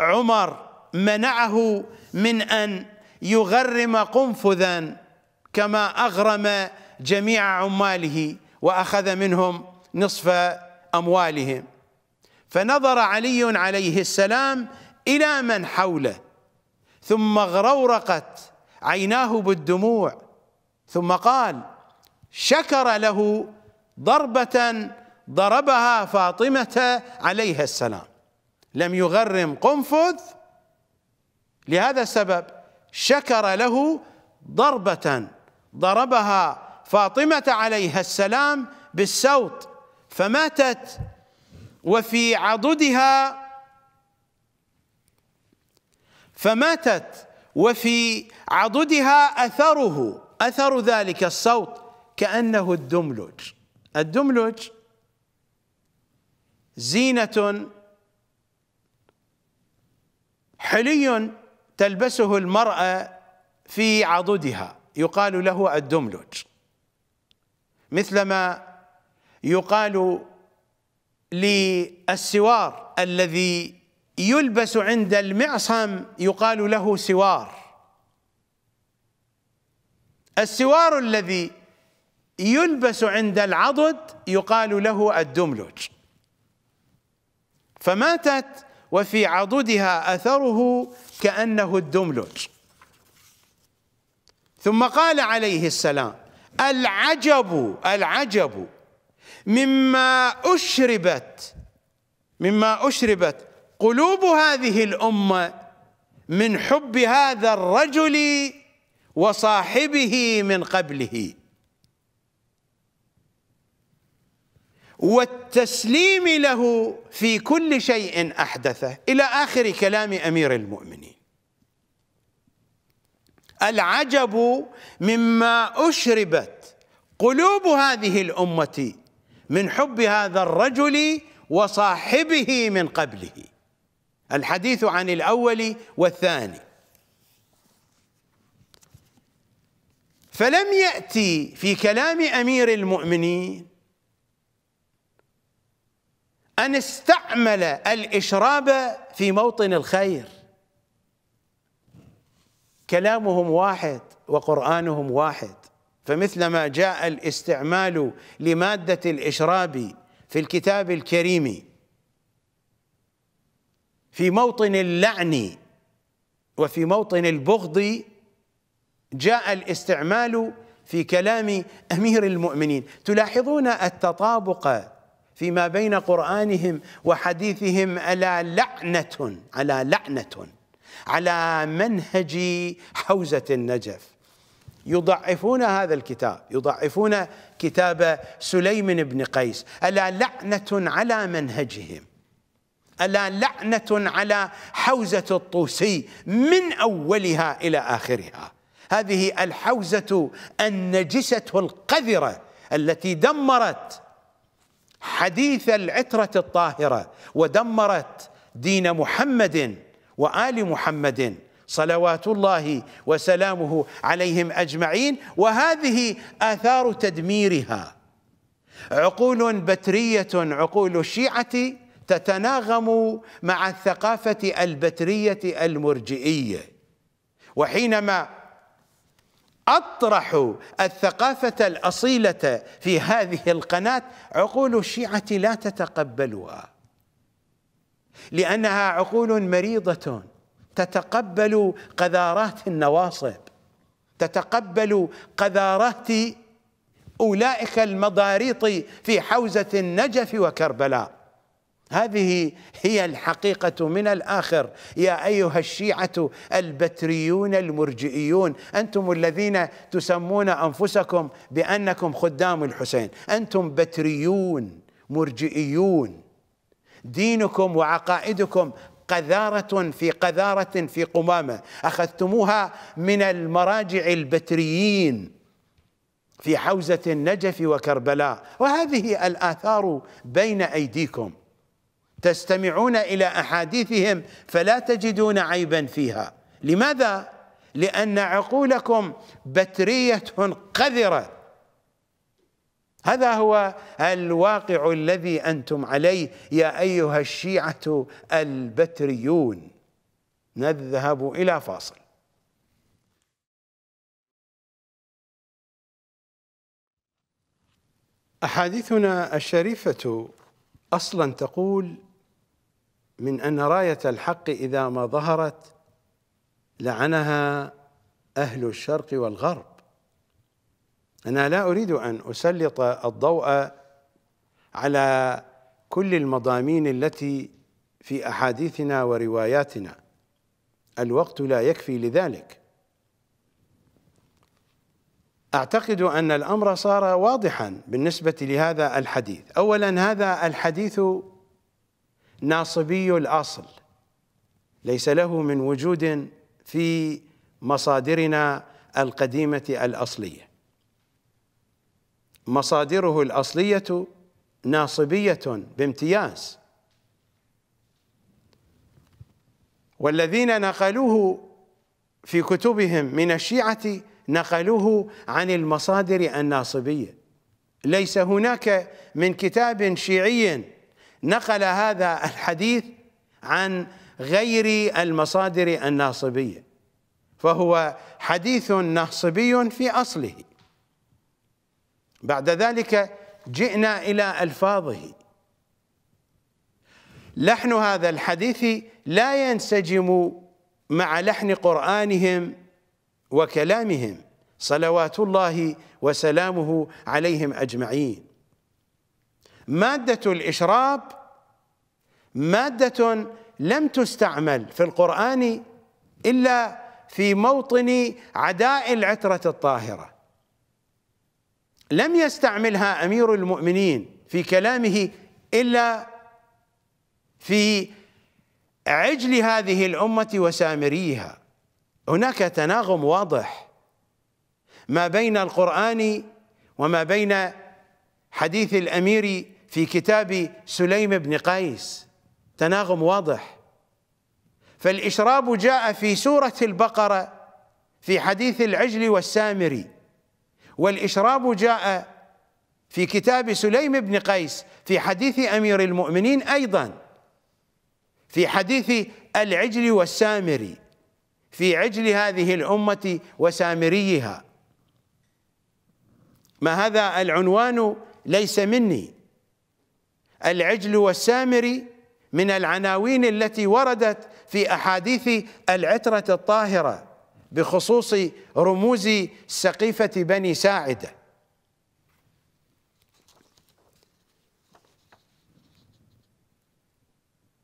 عمر منعه من أن يغرم قنفذا كما اغرم جميع عماله واخذ منهم نصف اموالهم فنظر علي عليه السلام الى من حوله ثم اغرورقت عيناه بالدموع ثم قال شكر له ضربه ضربها فاطمه عليها السلام لم يغرم قنفذ لهذا السبب شكر له ضربه ضربها فاطمه عليها السلام بالسوط فماتت وفي عضدها فماتت وفي عضدها اثره اثر ذلك الصوت كانه الدملج الدملج زينه حلي تلبسه المراه في عضدها يقال له الدملج مثلما يقال للسوار الذي يلبس عند المعصم يقال له سوار السوار الذي يلبس عند العضد يقال له الدملج فماتت وفي عضدها أثره كأنه الدملج ثم قال عليه السلام العجب العجب مما أشربت مما أشربت قلوب هذه الأمة من حب هذا الرجل وصاحبه من قبله والتسليم له في كل شيء أحدثه إلى آخر كلام أمير المؤمنين العجب مما اشربت قلوب هذه الامه من حب هذا الرجل وصاحبه من قبله الحديث عن الاول والثاني فلم ياتي في كلام امير المؤمنين ان استعمل الاشراب في موطن الخير كلامهم واحد وقرآنهم واحد فمثلما جاء الاستعمال لمادة الإشراب في الكتاب الكريم في موطن اللعن وفي موطن البغض جاء الاستعمال في كلام أمير المؤمنين تلاحظون التطابق فيما بين قرآنهم وحديثهم ألا لعنة على لعنة على منهج حوزة النجف يضعفون هذا الكتاب يضعفون كتاب سليم بن قيس ألا لعنة على منهجهم ألا لعنة على حوزة الطوسي من أولها إلى آخرها هذه الحوزة النجسة القذرة التي دمرت حديث العترة الطاهرة ودمرت دين محمد وآل محمد صلوات الله وسلامه عليهم أجمعين وهذه آثار تدميرها عقول بترية عقول الشيعة تتناغم مع الثقافة البترية المرجئية وحينما أطرحوا الثقافة الأصيلة في هذه القناة عقول الشيعة لا تتقبلها لأنها عقول مريضة تتقبل قذارات النواصب تتقبل قذارات أولئك المضاريط في حوزة النجف وكربلاء هذه هي الحقيقة من الآخر يا أيها الشيعة البتريون المرجئيون أنتم الذين تسمون أنفسكم بأنكم خدام الحسين أنتم بتريون مرجئيون دينكم وعقائدكم قذارة في قذارة في قمامة أخذتموها من المراجع البتريين في حوزة النجف وكربلاء وهذه الآثار بين أيديكم تستمعون إلى أحاديثهم فلا تجدون عيبا فيها لماذا؟ لأن عقولكم بترية قذرة هذا هو الواقع الذي انتم عليه يا ايها الشيعه البتريون نذهب الى فاصل احاديثنا الشريفه اصلا تقول من ان رايه الحق اذا ما ظهرت لعنها اهل الشرق والغرب أنا لا أريد أن أسلط الضوء على كل المضامين التي في أحاديثنا ورواياتنا الوقت لا يكفي لذلك أعتقد أن الأمر صار واضحا بالنسبة لهذا الحديث أولا هذا الحديث ناصبي الأصل ليس له من وجود في مصادرنا القديمة الأصلية مصادره الأصلية ناصبية بامتياز والذين نقلوه في كتبهم من الشيعة نقلوه عن المصادر الناصبية ليس هناك من كتاب شيعي نقل هذا الحديث عن غير المصادر الناصبية فهو حديث ناصبي في أصله بعد ذلك جئنا الى الفاظه لحن هذا الحديث لا ينسجم مع لحن قرانهم وكلامهم صلوات الله وسلامه عليهم اجمعين ماده الاشراب ماده لم تستعمل في القران الا في موطن عداء العتره الطاهره لم يستعملها امير المؤمنين في كلامه الا في عجل هذه الامه وسامريها هناك تناغم واضح ما بين القران وما بين حديث الامير في كتاب سليم بن قيس تناغم واضح فالاشراب جاء في سوره البقره في حديث العجل والسامري والإشراب جاء في كتاب سليم بن قيس في حديث أمير المؤمنين أيضا في حديث العجل والسامري في عجل هذه الأمة وسامريها ما هذا العنوان ليس مني العجل والسامري من العناوين التي وردت في أحاديث العترة الطاهرة بخصوص رموز سقيفة بني ساعده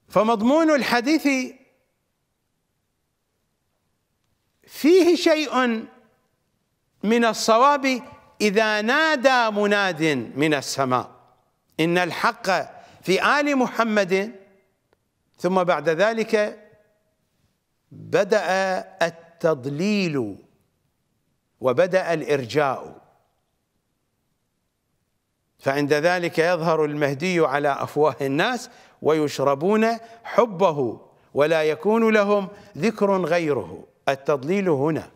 فمضمون الحديث فيه شيء من الصواب اذا نادى مناد من السماء ان الحق في ال محمد ثم بعد ذلك بدا التعليم التضليل وبدا الارجاء فعند ذلك يظهر المهدي على افواه الناس ويشربون حبه ولا يكون لهم ذكر غيره التضليل هنا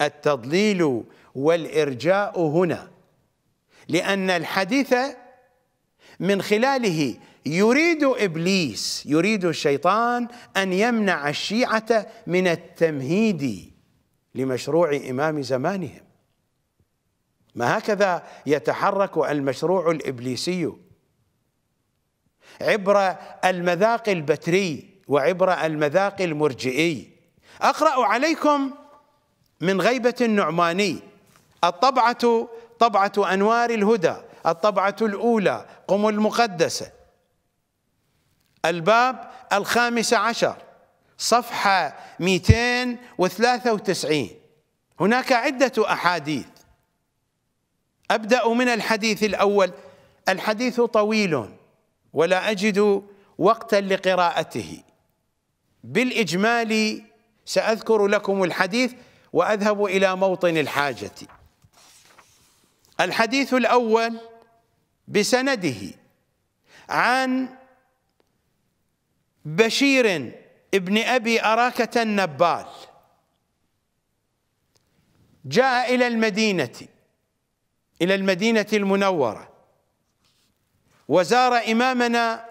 التضليل والارجاء هنا لان الحديث من خلاله يريد ابليس يريد الشيطان ان يمنع الشيعه من التمهيد لمشروع امام زمانهم ما هكذا يتحرك المشروع الابليسي عبر المذاق البتري وعبر المذاق المرجئي اقرا عليكم من غيبه النعماني الطبعه طبعه انوار الهدى الطبعه الاولى قم المقدسه الباب الخامس عشر صفحة 293 هناك عدة أحاديث أبدأ من الحديث الأول الحديث طويل ولا أجد وقتا لقراءته بالإجمال سأذكر لكم الحديث وأذهب إلى موطن الحاجة الحديث الأول بسنده عن بشير ابن أبي أراكة النبال جاء إلى المدينة إلى المدينة المنورة وزار إمامنا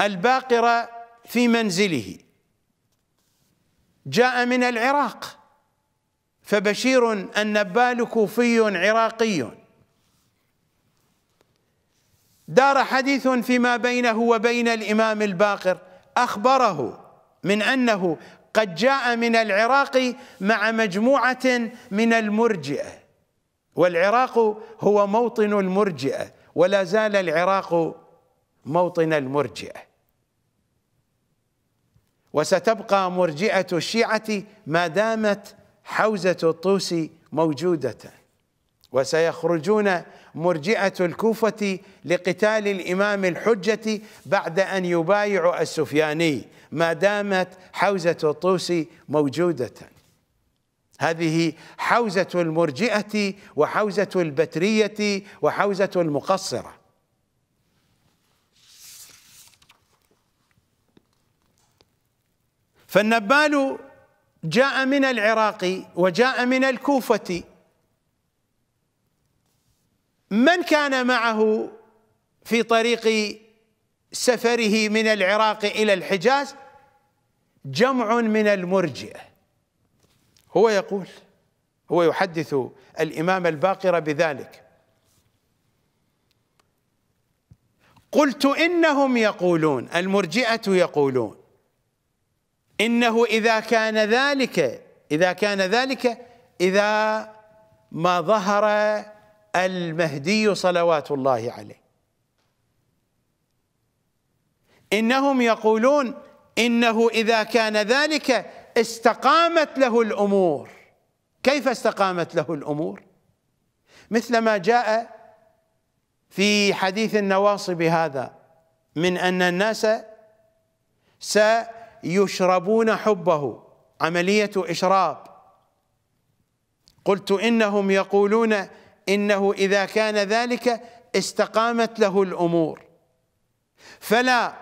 الباقر في منزله جاء من العراق فبشير النبال كوفي عراقي دار حديث فيما بينه وبين الإمام الباقر أخبره من أنه قد جاء من العراق مع مجموعة من المرجئة والعراق هو موطن المرجئة ولا زال العراق موطن المرجئة وستبقى مرجئة الشيعة ما دامت حوزة الطوسي موجودة وسيخرجون مرجئة الكوفة لقتال الإمام الحجة بعد أن يبايعوا السفياني ما دامت حوزة الطوس موجودة هذه حوزة المرجئة وحوزة البترية وحوزة المقصرة فالنبال جاء من العراق وجاء من الكوفة من كان معه في طريق سفره من العراق إلى الحجاز جمع من المرجئة هو يقول هو يحدث الإمام الباقر بذلك قلت إنهم يقولون المرجئة يقولون إنه إذا كان ذلك إذا كان ذلك إذا ما ظهر المهدي صلوات الله عليه انهم يقولون انه اذا كان ذلك استقامت له الامور كيف استقامت له الامور مثل ما جاء في حديث النواصب هذا من ان الناس سيشربون حبه عمليه اشراب قلت انهم يقولون إنه إذا كان ذلك استقامت له الأمور فلا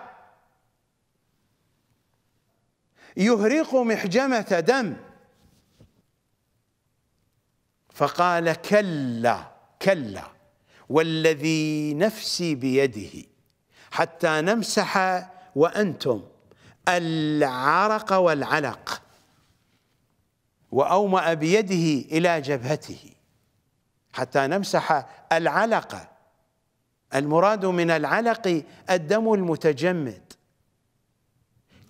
يهرق محجمة دم فقال كلا كلا والذي نفسي بيده حتى نمسح وأنتم العرق والعلق وأومأ بيده إلى جبهته حتى نمسح العلقة المراد من العلق الدم المتجمد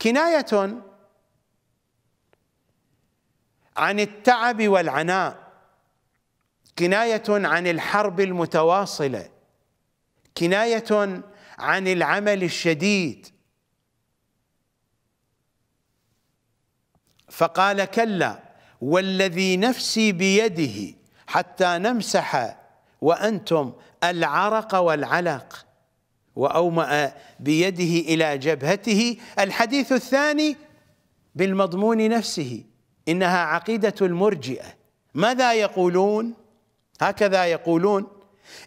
كناية عن التعب والعناء كناية عن الحرب المتواصلة كناية عن العمل الشديد فقال كلا والذي نفسي بيده حتى نمسح وأنتم العرق والعلق وأومأ بيده إلى جبهته الحديث الثاني بالمضمون نفسه إنها عقيدة المرجئة ماذا يقولون هكذا يقولون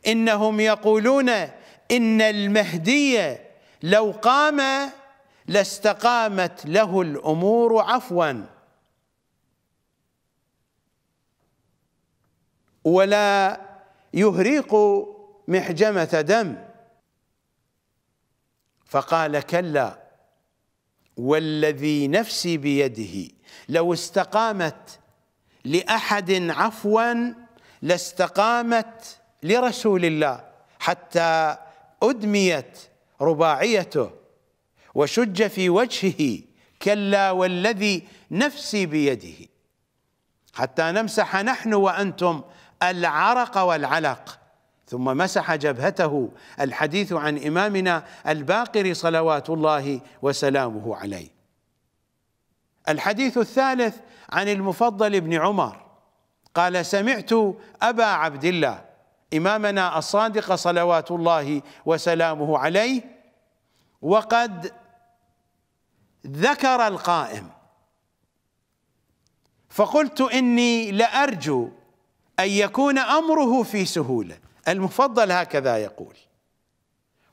إنهم يقولون إن المهدي لو قام لاستقامت له الأمور عفواً ولا يهريق محجمة دم فقال كلا والذي نفسي بيده لو استقامت لأحد عفوا لاستقامت لرسول الله حتى أدميت رباعيته وشج في وجهه كلا والذي نفسي بيده حتى نمسح نحن وأنتم العرق والعلق ثم مسح جبهته الحديث عن إمامنا الباقر صلوات الله وسلامه عليه الحديث الثالث عن المفضل بن عمر قال سمعت أبا عبد الله إمامنا الصادق صلوات الله وسلامه عليه وقد ذكر القائم فقلت إني لأرجو أن يكون أمره في سهولة المفضل هكذا يقول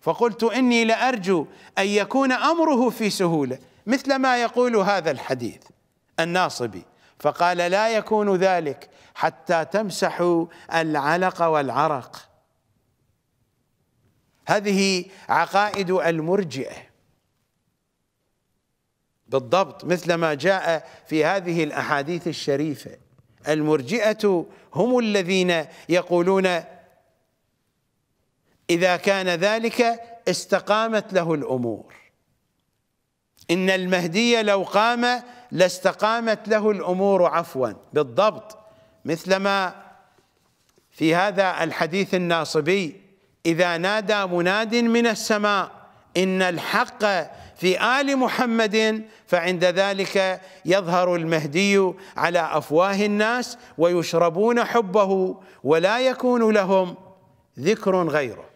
فقلت إني لأرجو أن يكون أمره في سهولة مثل ما يقول هذا الحديث الناصبي فقال لا يكون ذلك حتى تمسحوا العلق والعرق هذه عقائد المرجئه بالضبط مثل ما جاء في هذه الاحاديث الشريفه المرجئة هم الذين يقولون إذا كان ذلك استقامت له الأمور إن المهدي لو قام لاستقامت له الأمور عفوا بالضبط مثلما في هذا الحديث الناصبي إذا نادى مناد من السماء إن الحق في آل محمد فعند ذلك يظهر المهدي على أفواه الناس ويشربون حبه ولا يكون لهم ذكر غيره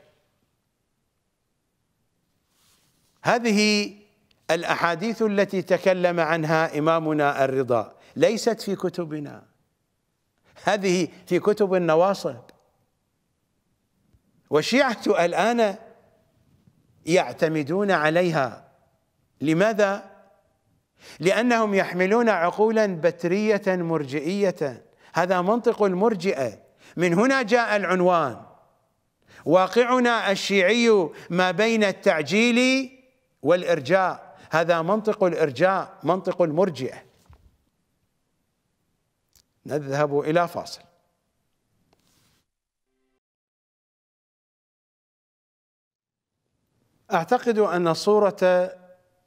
هذه الأحاديث التي تكلم عنها إمامنا الرضا ليست في كتبنا هذه في كتب النواصب والشيعة الآن يعتمدون عليها لماذا؟ لأنهم يحملون عقولا بترية مرجئية هذا منطق المرجئة من هنا جاء العنوان واقعنا الشيعي ما بين التعجيل والإرجاء هذا منطق الإرجاء منطق المرجئة نذهب إلى فاصل أعتقد أن صورة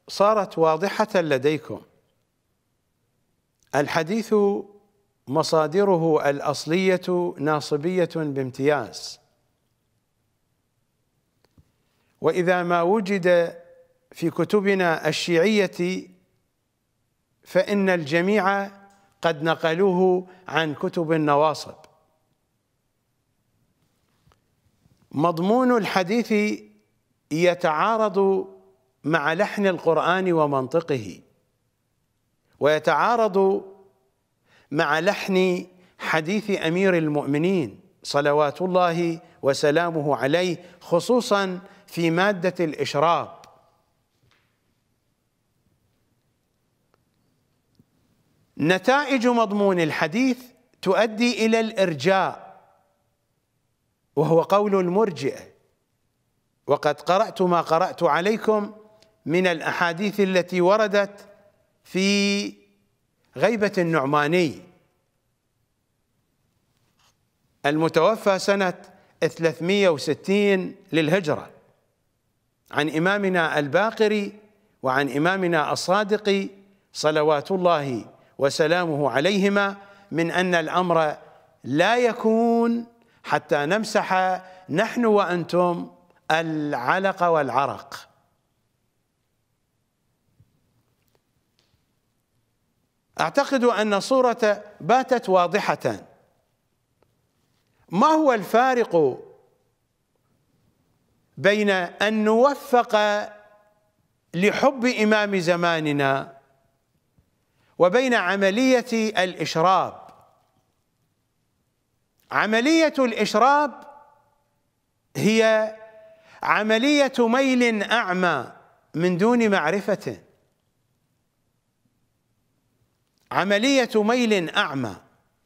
صارت واضحة لديكم الحديث مصادره الأصلية ناصبية بامتياز وإذا ما وجد في كتبنا الشيعية فإن الجميع قد نقلوه عن كتب النواصب مضمون الحديث يتعارض مع لحن القرآن ومنطقه ويتعارض مع لحن حديث أمير المؤمنين صلوات الله وسلامه عليه خصوصا في مادة الإشراب نتائج مضمون الحديث تؤدي إلى الإرجاء وهو قول المرجئة وقد قرأت ما قرأت عليكم من الاحاديث التي وردت في غيبه النعماني المتوفى سنه 360 للهجره عن امامنا الباقر وعن امامنا الصادق صلوات الله وسلامه عليهما من ان الامر لا يكون حتى نمسح نحن وانتم العلق والعرق اعتقد ان الصوره باتت واضحه ما هو الفارق بين ان نوفق لحب امام زماننا وبين عمليه الاشراب عمليه الاشراب هي عمليه ميل اعمى من دون معرفه عملية ميل أعمى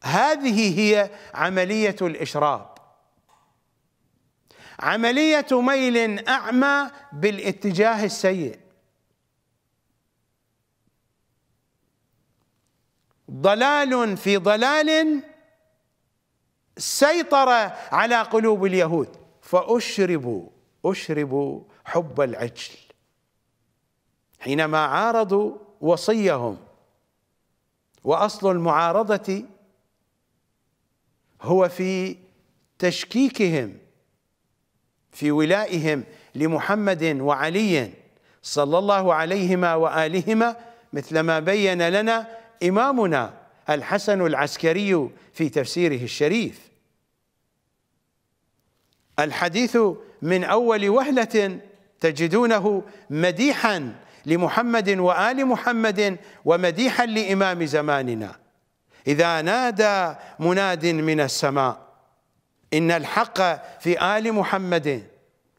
هذه هي عملية الإشراب عملية ميل أعمى بالاتجاه السيء ضلال في ضلال سيطر على قلوب اليهود فأشربوا أشربوا حب العجل حينما عارضوا وصيهم واصل المعارضه هو في تشكيكهم في ولائهم لمحمد وعلي صلى الله عليهما والهما مثلما بين لنا امامنا الحسن العسكري في تفسيره الشريف الحديث من اول وهله تجدونه مديحا لمحمد وآل محمد ومديحا لإمام زماننا إذا نادى مناد من السماء إن الحق في آل محمد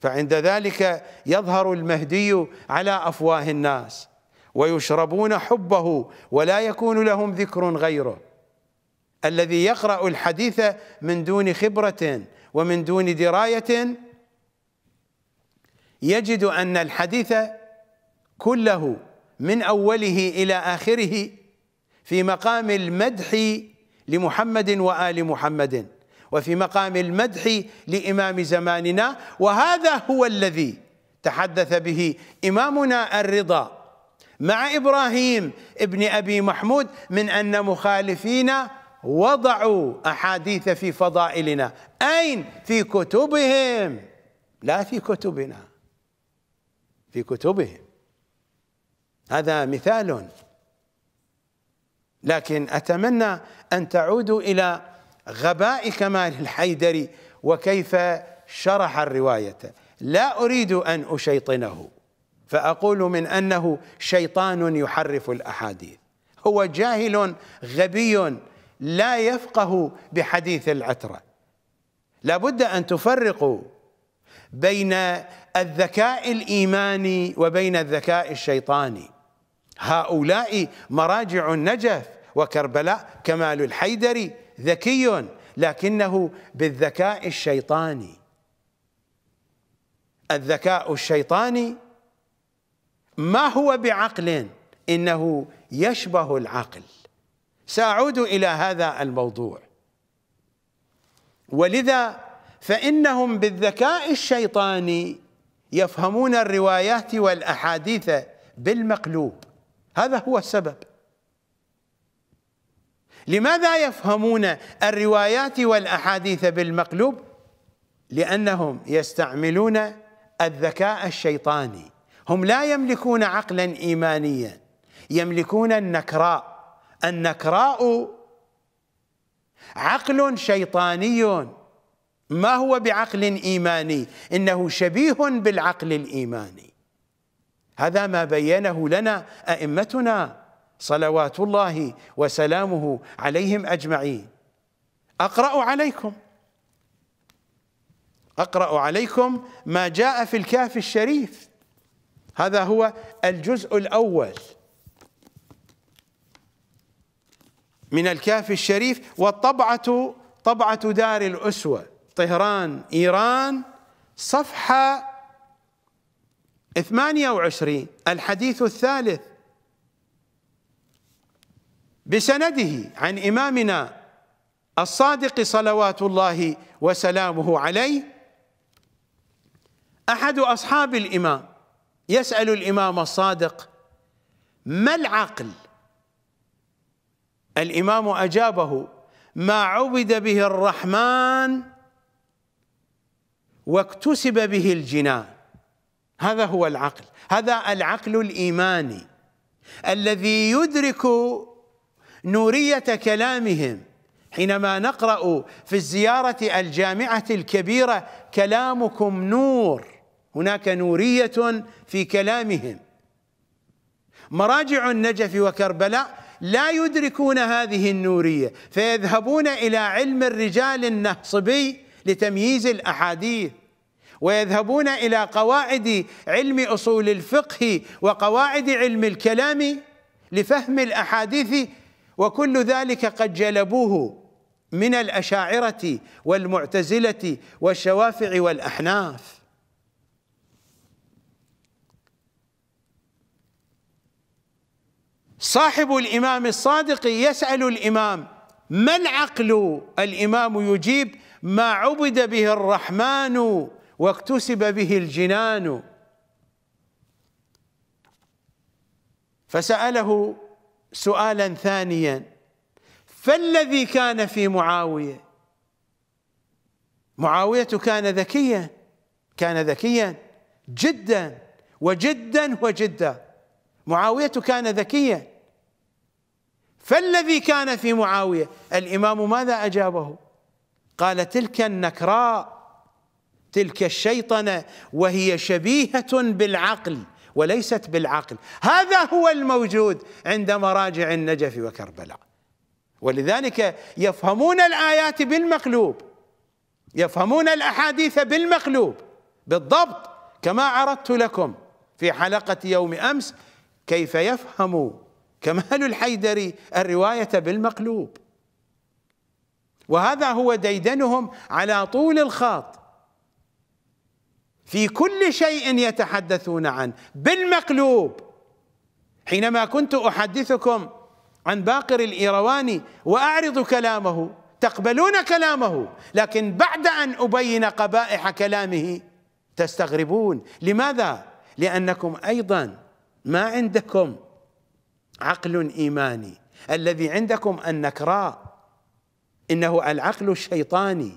فعند ذلك يظهر المهدي على أفواه الناس ويشربون حبه ولا يكون لهم ذكر غيره الذي يقرأ الحديث من دون خبرة ومن دون دراية يجد أن الحديث كله من أوله إلى آخره في مقام المدح لمحمد وآل محمد وفي مقام المدح لإمام زماننا وهذا هو الذي تحدث به إمامنا الرضا مع إبراهيم ابن أبي محمود من أن مخالفينا وضعوا أحاديث في فضائلنا أين؟ في كتبهم لا في كتبنا في كتبهم هذا مثال لكن أتمنى أن تعودوا إلى غباء كمال الحيدري وكيف شرح الرواية لا أريد أن أشيطنه فأقول من أنه شيطان يحرف الأحاديث هو جاهل غبي لا يفقه بحديث العترة لابد أن تفرقوا بين الذكاء الإيماني وبين الذكاء الشيطاني هؤلاء مراجع النجف وكربلاء كمال الحيدري ذكي لكنه بالذكاء الشيطاني الذكاء الشيطاني ما هو بعقل انه يشبه العقل ساعود الى هذا الموضوع ولذا فانهم بالذكاء الشيطاني يفهمون الروايات والاحاديث بالمقلوب هذا هو السبب لماذا يفهمون الروايات والاحاديث بالمقلوب لانهم يستعملون الذكاء الشيطاني هم لا يملكون عقلا ايمانيا يملكون النكراء النكراء عقل شيطاني ما هو بعقل ايماني انه شبيه بالعقل الايماني هذا ما بينه لنا أئمتنا صلوات الله وسلامه عليهم أجمعين أقرأ عليكم أقرأ عليكم ما جاء في الكهف الشريف هذا هو الجزء الأول من الكهف الشريف والطبعة طبعة دار الأسوة طهران إيران صفحة ثمانية وعشرين الحديث الثالث بسنده عن إمامنا الصادق صلوات الله وسلامه عليه أحد أصحاب الإمام يسأل الإمام الصادق ما العقل الإمام أجابه ما عبد به الرحمن واكتسب به الجنان هذا هو العقل هذا العقل الايماني الذي يدرك نوريه كلامهم حينما نقرا في الزياره الجامعه الكبيره كلامكم نور هناك نوريه في كلامهم مراجع النجف وكربلاء لا يدركون هذه النوريه فيذهبون الى علم الرجال النهصبي لتمييز الاحاديث ويذهبون الى قواعد علم اصول الفقه وقواعد علم الكلام لفهم الاحاديث وكل ذلك قد جلبوه من الاشاعره والمعتزله والشوافع والاحناف صاحب الامام الصادق يسال الامام ما العقل الامام يجيب ما عبد به الرحمن واكتسب به الجنان فسأله سؤالا ثانيا فالذي كان في معاوية معاوية كان ذكيا كان ذكيا جدا وجدا وجدا معاوية كان ذكيا فالذي كان في معاوية الإمام ماذا أجابه قال تلك النكراء تلك الشيطنه وهي شبيهه بالعقل وليست بالعقل هذا هو الموجود عند مراجع النجف وكربلاء ولذلك يفهمون الايات بالمقلوب يفهمون الاحاديث بالمقلوب بالضبط كما عرضت لكم في حلقه يوم امس كيف يفهم كمال الحيدري الروايه بالمقلوب وهذا هو ديدنهم على طول الخاط في كل شيء يتحدثون عنه بالمقلوب حينما كنت احدثكم عن باقر الايرواني واعرض كلامه تقبلون كلامه لكن بعد ان ابين قبائح كلامه تستغربون لماذا لانكم ايضا ما عندكم عقل ايماني الذي عندكم النكراء انه العقل الشيطاني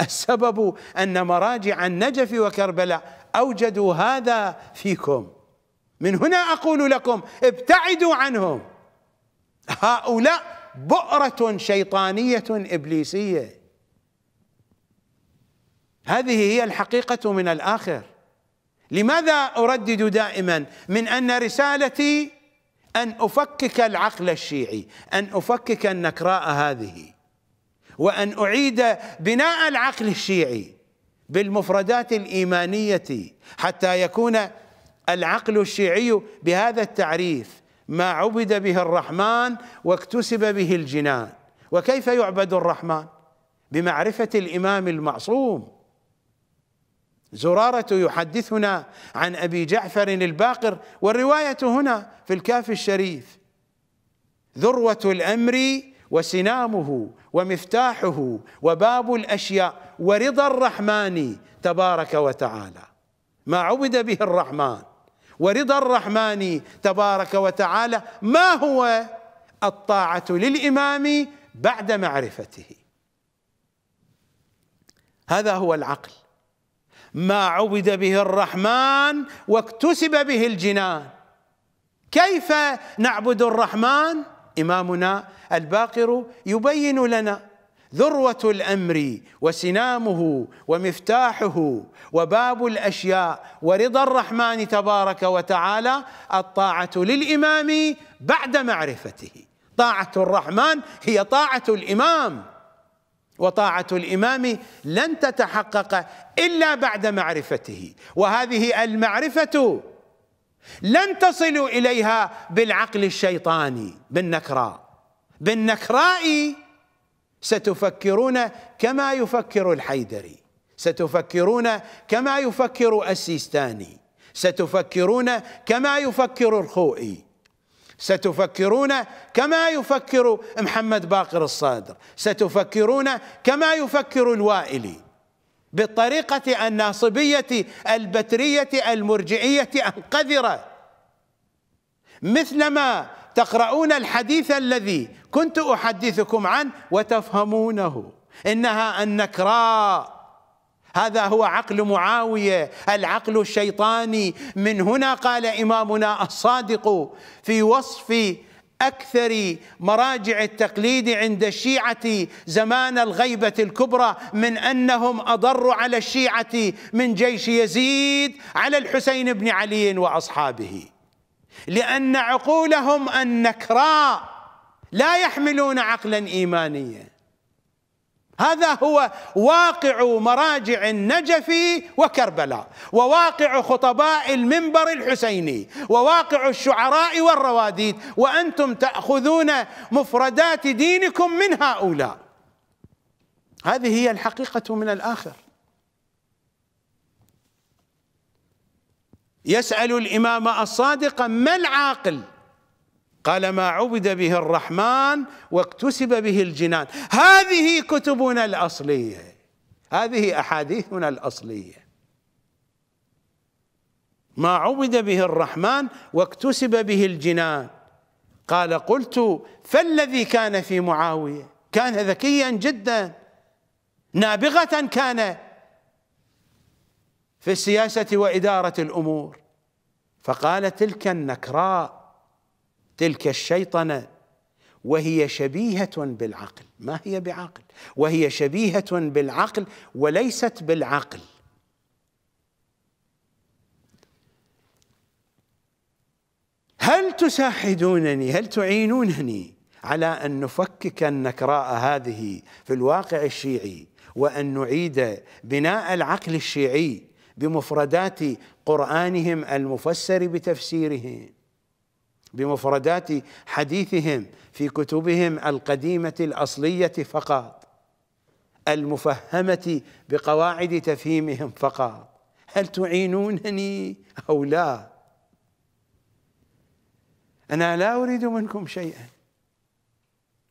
السبب أن مراجع النجف وكربلاء أوجدوا هذا فيكم من هنا أقول لكم ابتعدوا عنهم هؤلاء بؤرة شيطانية إبليسية هذه هي الحقيقة من الآخر لماذا أردد دائما من أن رسالتي أن أفكك العقل الشيعي أن أفكك النكراء هذه وأن أعيد بناء العقل الشيعي بالمفردات الإيمانية حتى يكون العقل الشيعي بهذا التعريف ما عبد به الرحمن واكتسب به الجنان وكيف يعبد الرحمن بمعرفة الإمام المعصوم زرارة يحدثنا عن أبي جعفر الباقر والرواية هنا في الكاف الشريف ذروة الأمر وسنامه ومفتاحه وباب الأشياء ورضا الرحمن تبارك وتعالى ما عبد به الرحمن ورضا الرحمن تبارك وتعالى ما هو الطاعة للإمام بعد معرفته هذا هو العقل ما عبد به الرحمن واكتسب به الجنان كيف نعبد الرحمن إمامنا الباقر يبين لنا ذروة الأمر وسنامه ومفتاحه وباب الأشياء ورضا الرحمن تبارك وتعالى الطاعة للإمام بعد معرفته طاعة الرحمن هي طاعة الإمام وطاعة الإمام لن تتحقق إلا بعد معرفته وهذه المعرفة لن تصلوا اليها بالعقل الشيطاني بالنكراء بالنكراء ستفكرون كما يفكر الحيدري ستفكرون كما يفكر السيستاني ستفكرون كما يفكر الخوئي ستفكرون كما يفكر محمد باقر الصادر ستفكرون كما يفكر الوائلي بالطريقة الناصبية البترية المرجعية القذرة مثلما تقرؤون الحديث الذي كنت أحدثكم عنه وتفهمونه إنها النكراء هذا هو عقل معاوية العقل الشيطاني من هنا قال إمامنا الصادق في وصف أكثر مراجع التقليد عند الشيعة زمان الغيبة الكبرى من أنهم أضروا على الشيعة من جيش يزيد على الحسين بن علي وأصحابه لأن عقولهم النكراء لا يحملون عقلا إيمانيا هذا هو واقع مراجع النجف وكربلاء وواقع خطباء المنبر الحسيني وواقع الشعراء والرواديد وأنتم تأخذون مفردات دينكم من هؤلاء هذه هي الحقيقة من الآخر يسأل الإمام الصادق ما العاقل قال ما عبد به الرحمن واكتسب به الجنان هذه كتبنا الأصلية هذه أحاديثنا الأصلية ما عبد به الرحمن واكتسب به الجنان قال قلت فالذي كان في معاوية كان ذكيا جدا نابغة كان في السياسة وإدارة الأمور فقال تلك النكراء تلك الشيطنه وهي شبيهه بالعقل ما هي بعقل وهي شبيهه بالعقل وليست بالعقل هل تساعدونني هل تعينونني على ان نفكك النكراء هذه في الواقع الشيعي وان نعيد بناء العقل الشيعي بمفردات قرانهم المفسر بتفسيرهم بمفردات حديثهم في كتبهم القديمة الأصلية فقط المفهمة بقواعد تفهيمهم فقط هل تعينونني أو لا أنا لا أريد منكم شيئا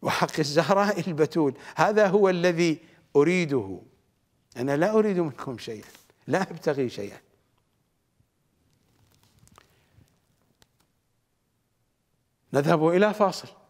وحق الزهراء البتول هذا هو الذي أريده أنا لا أريد منكم شيئا لا أبتغي شيئا نذهب إلى فاصل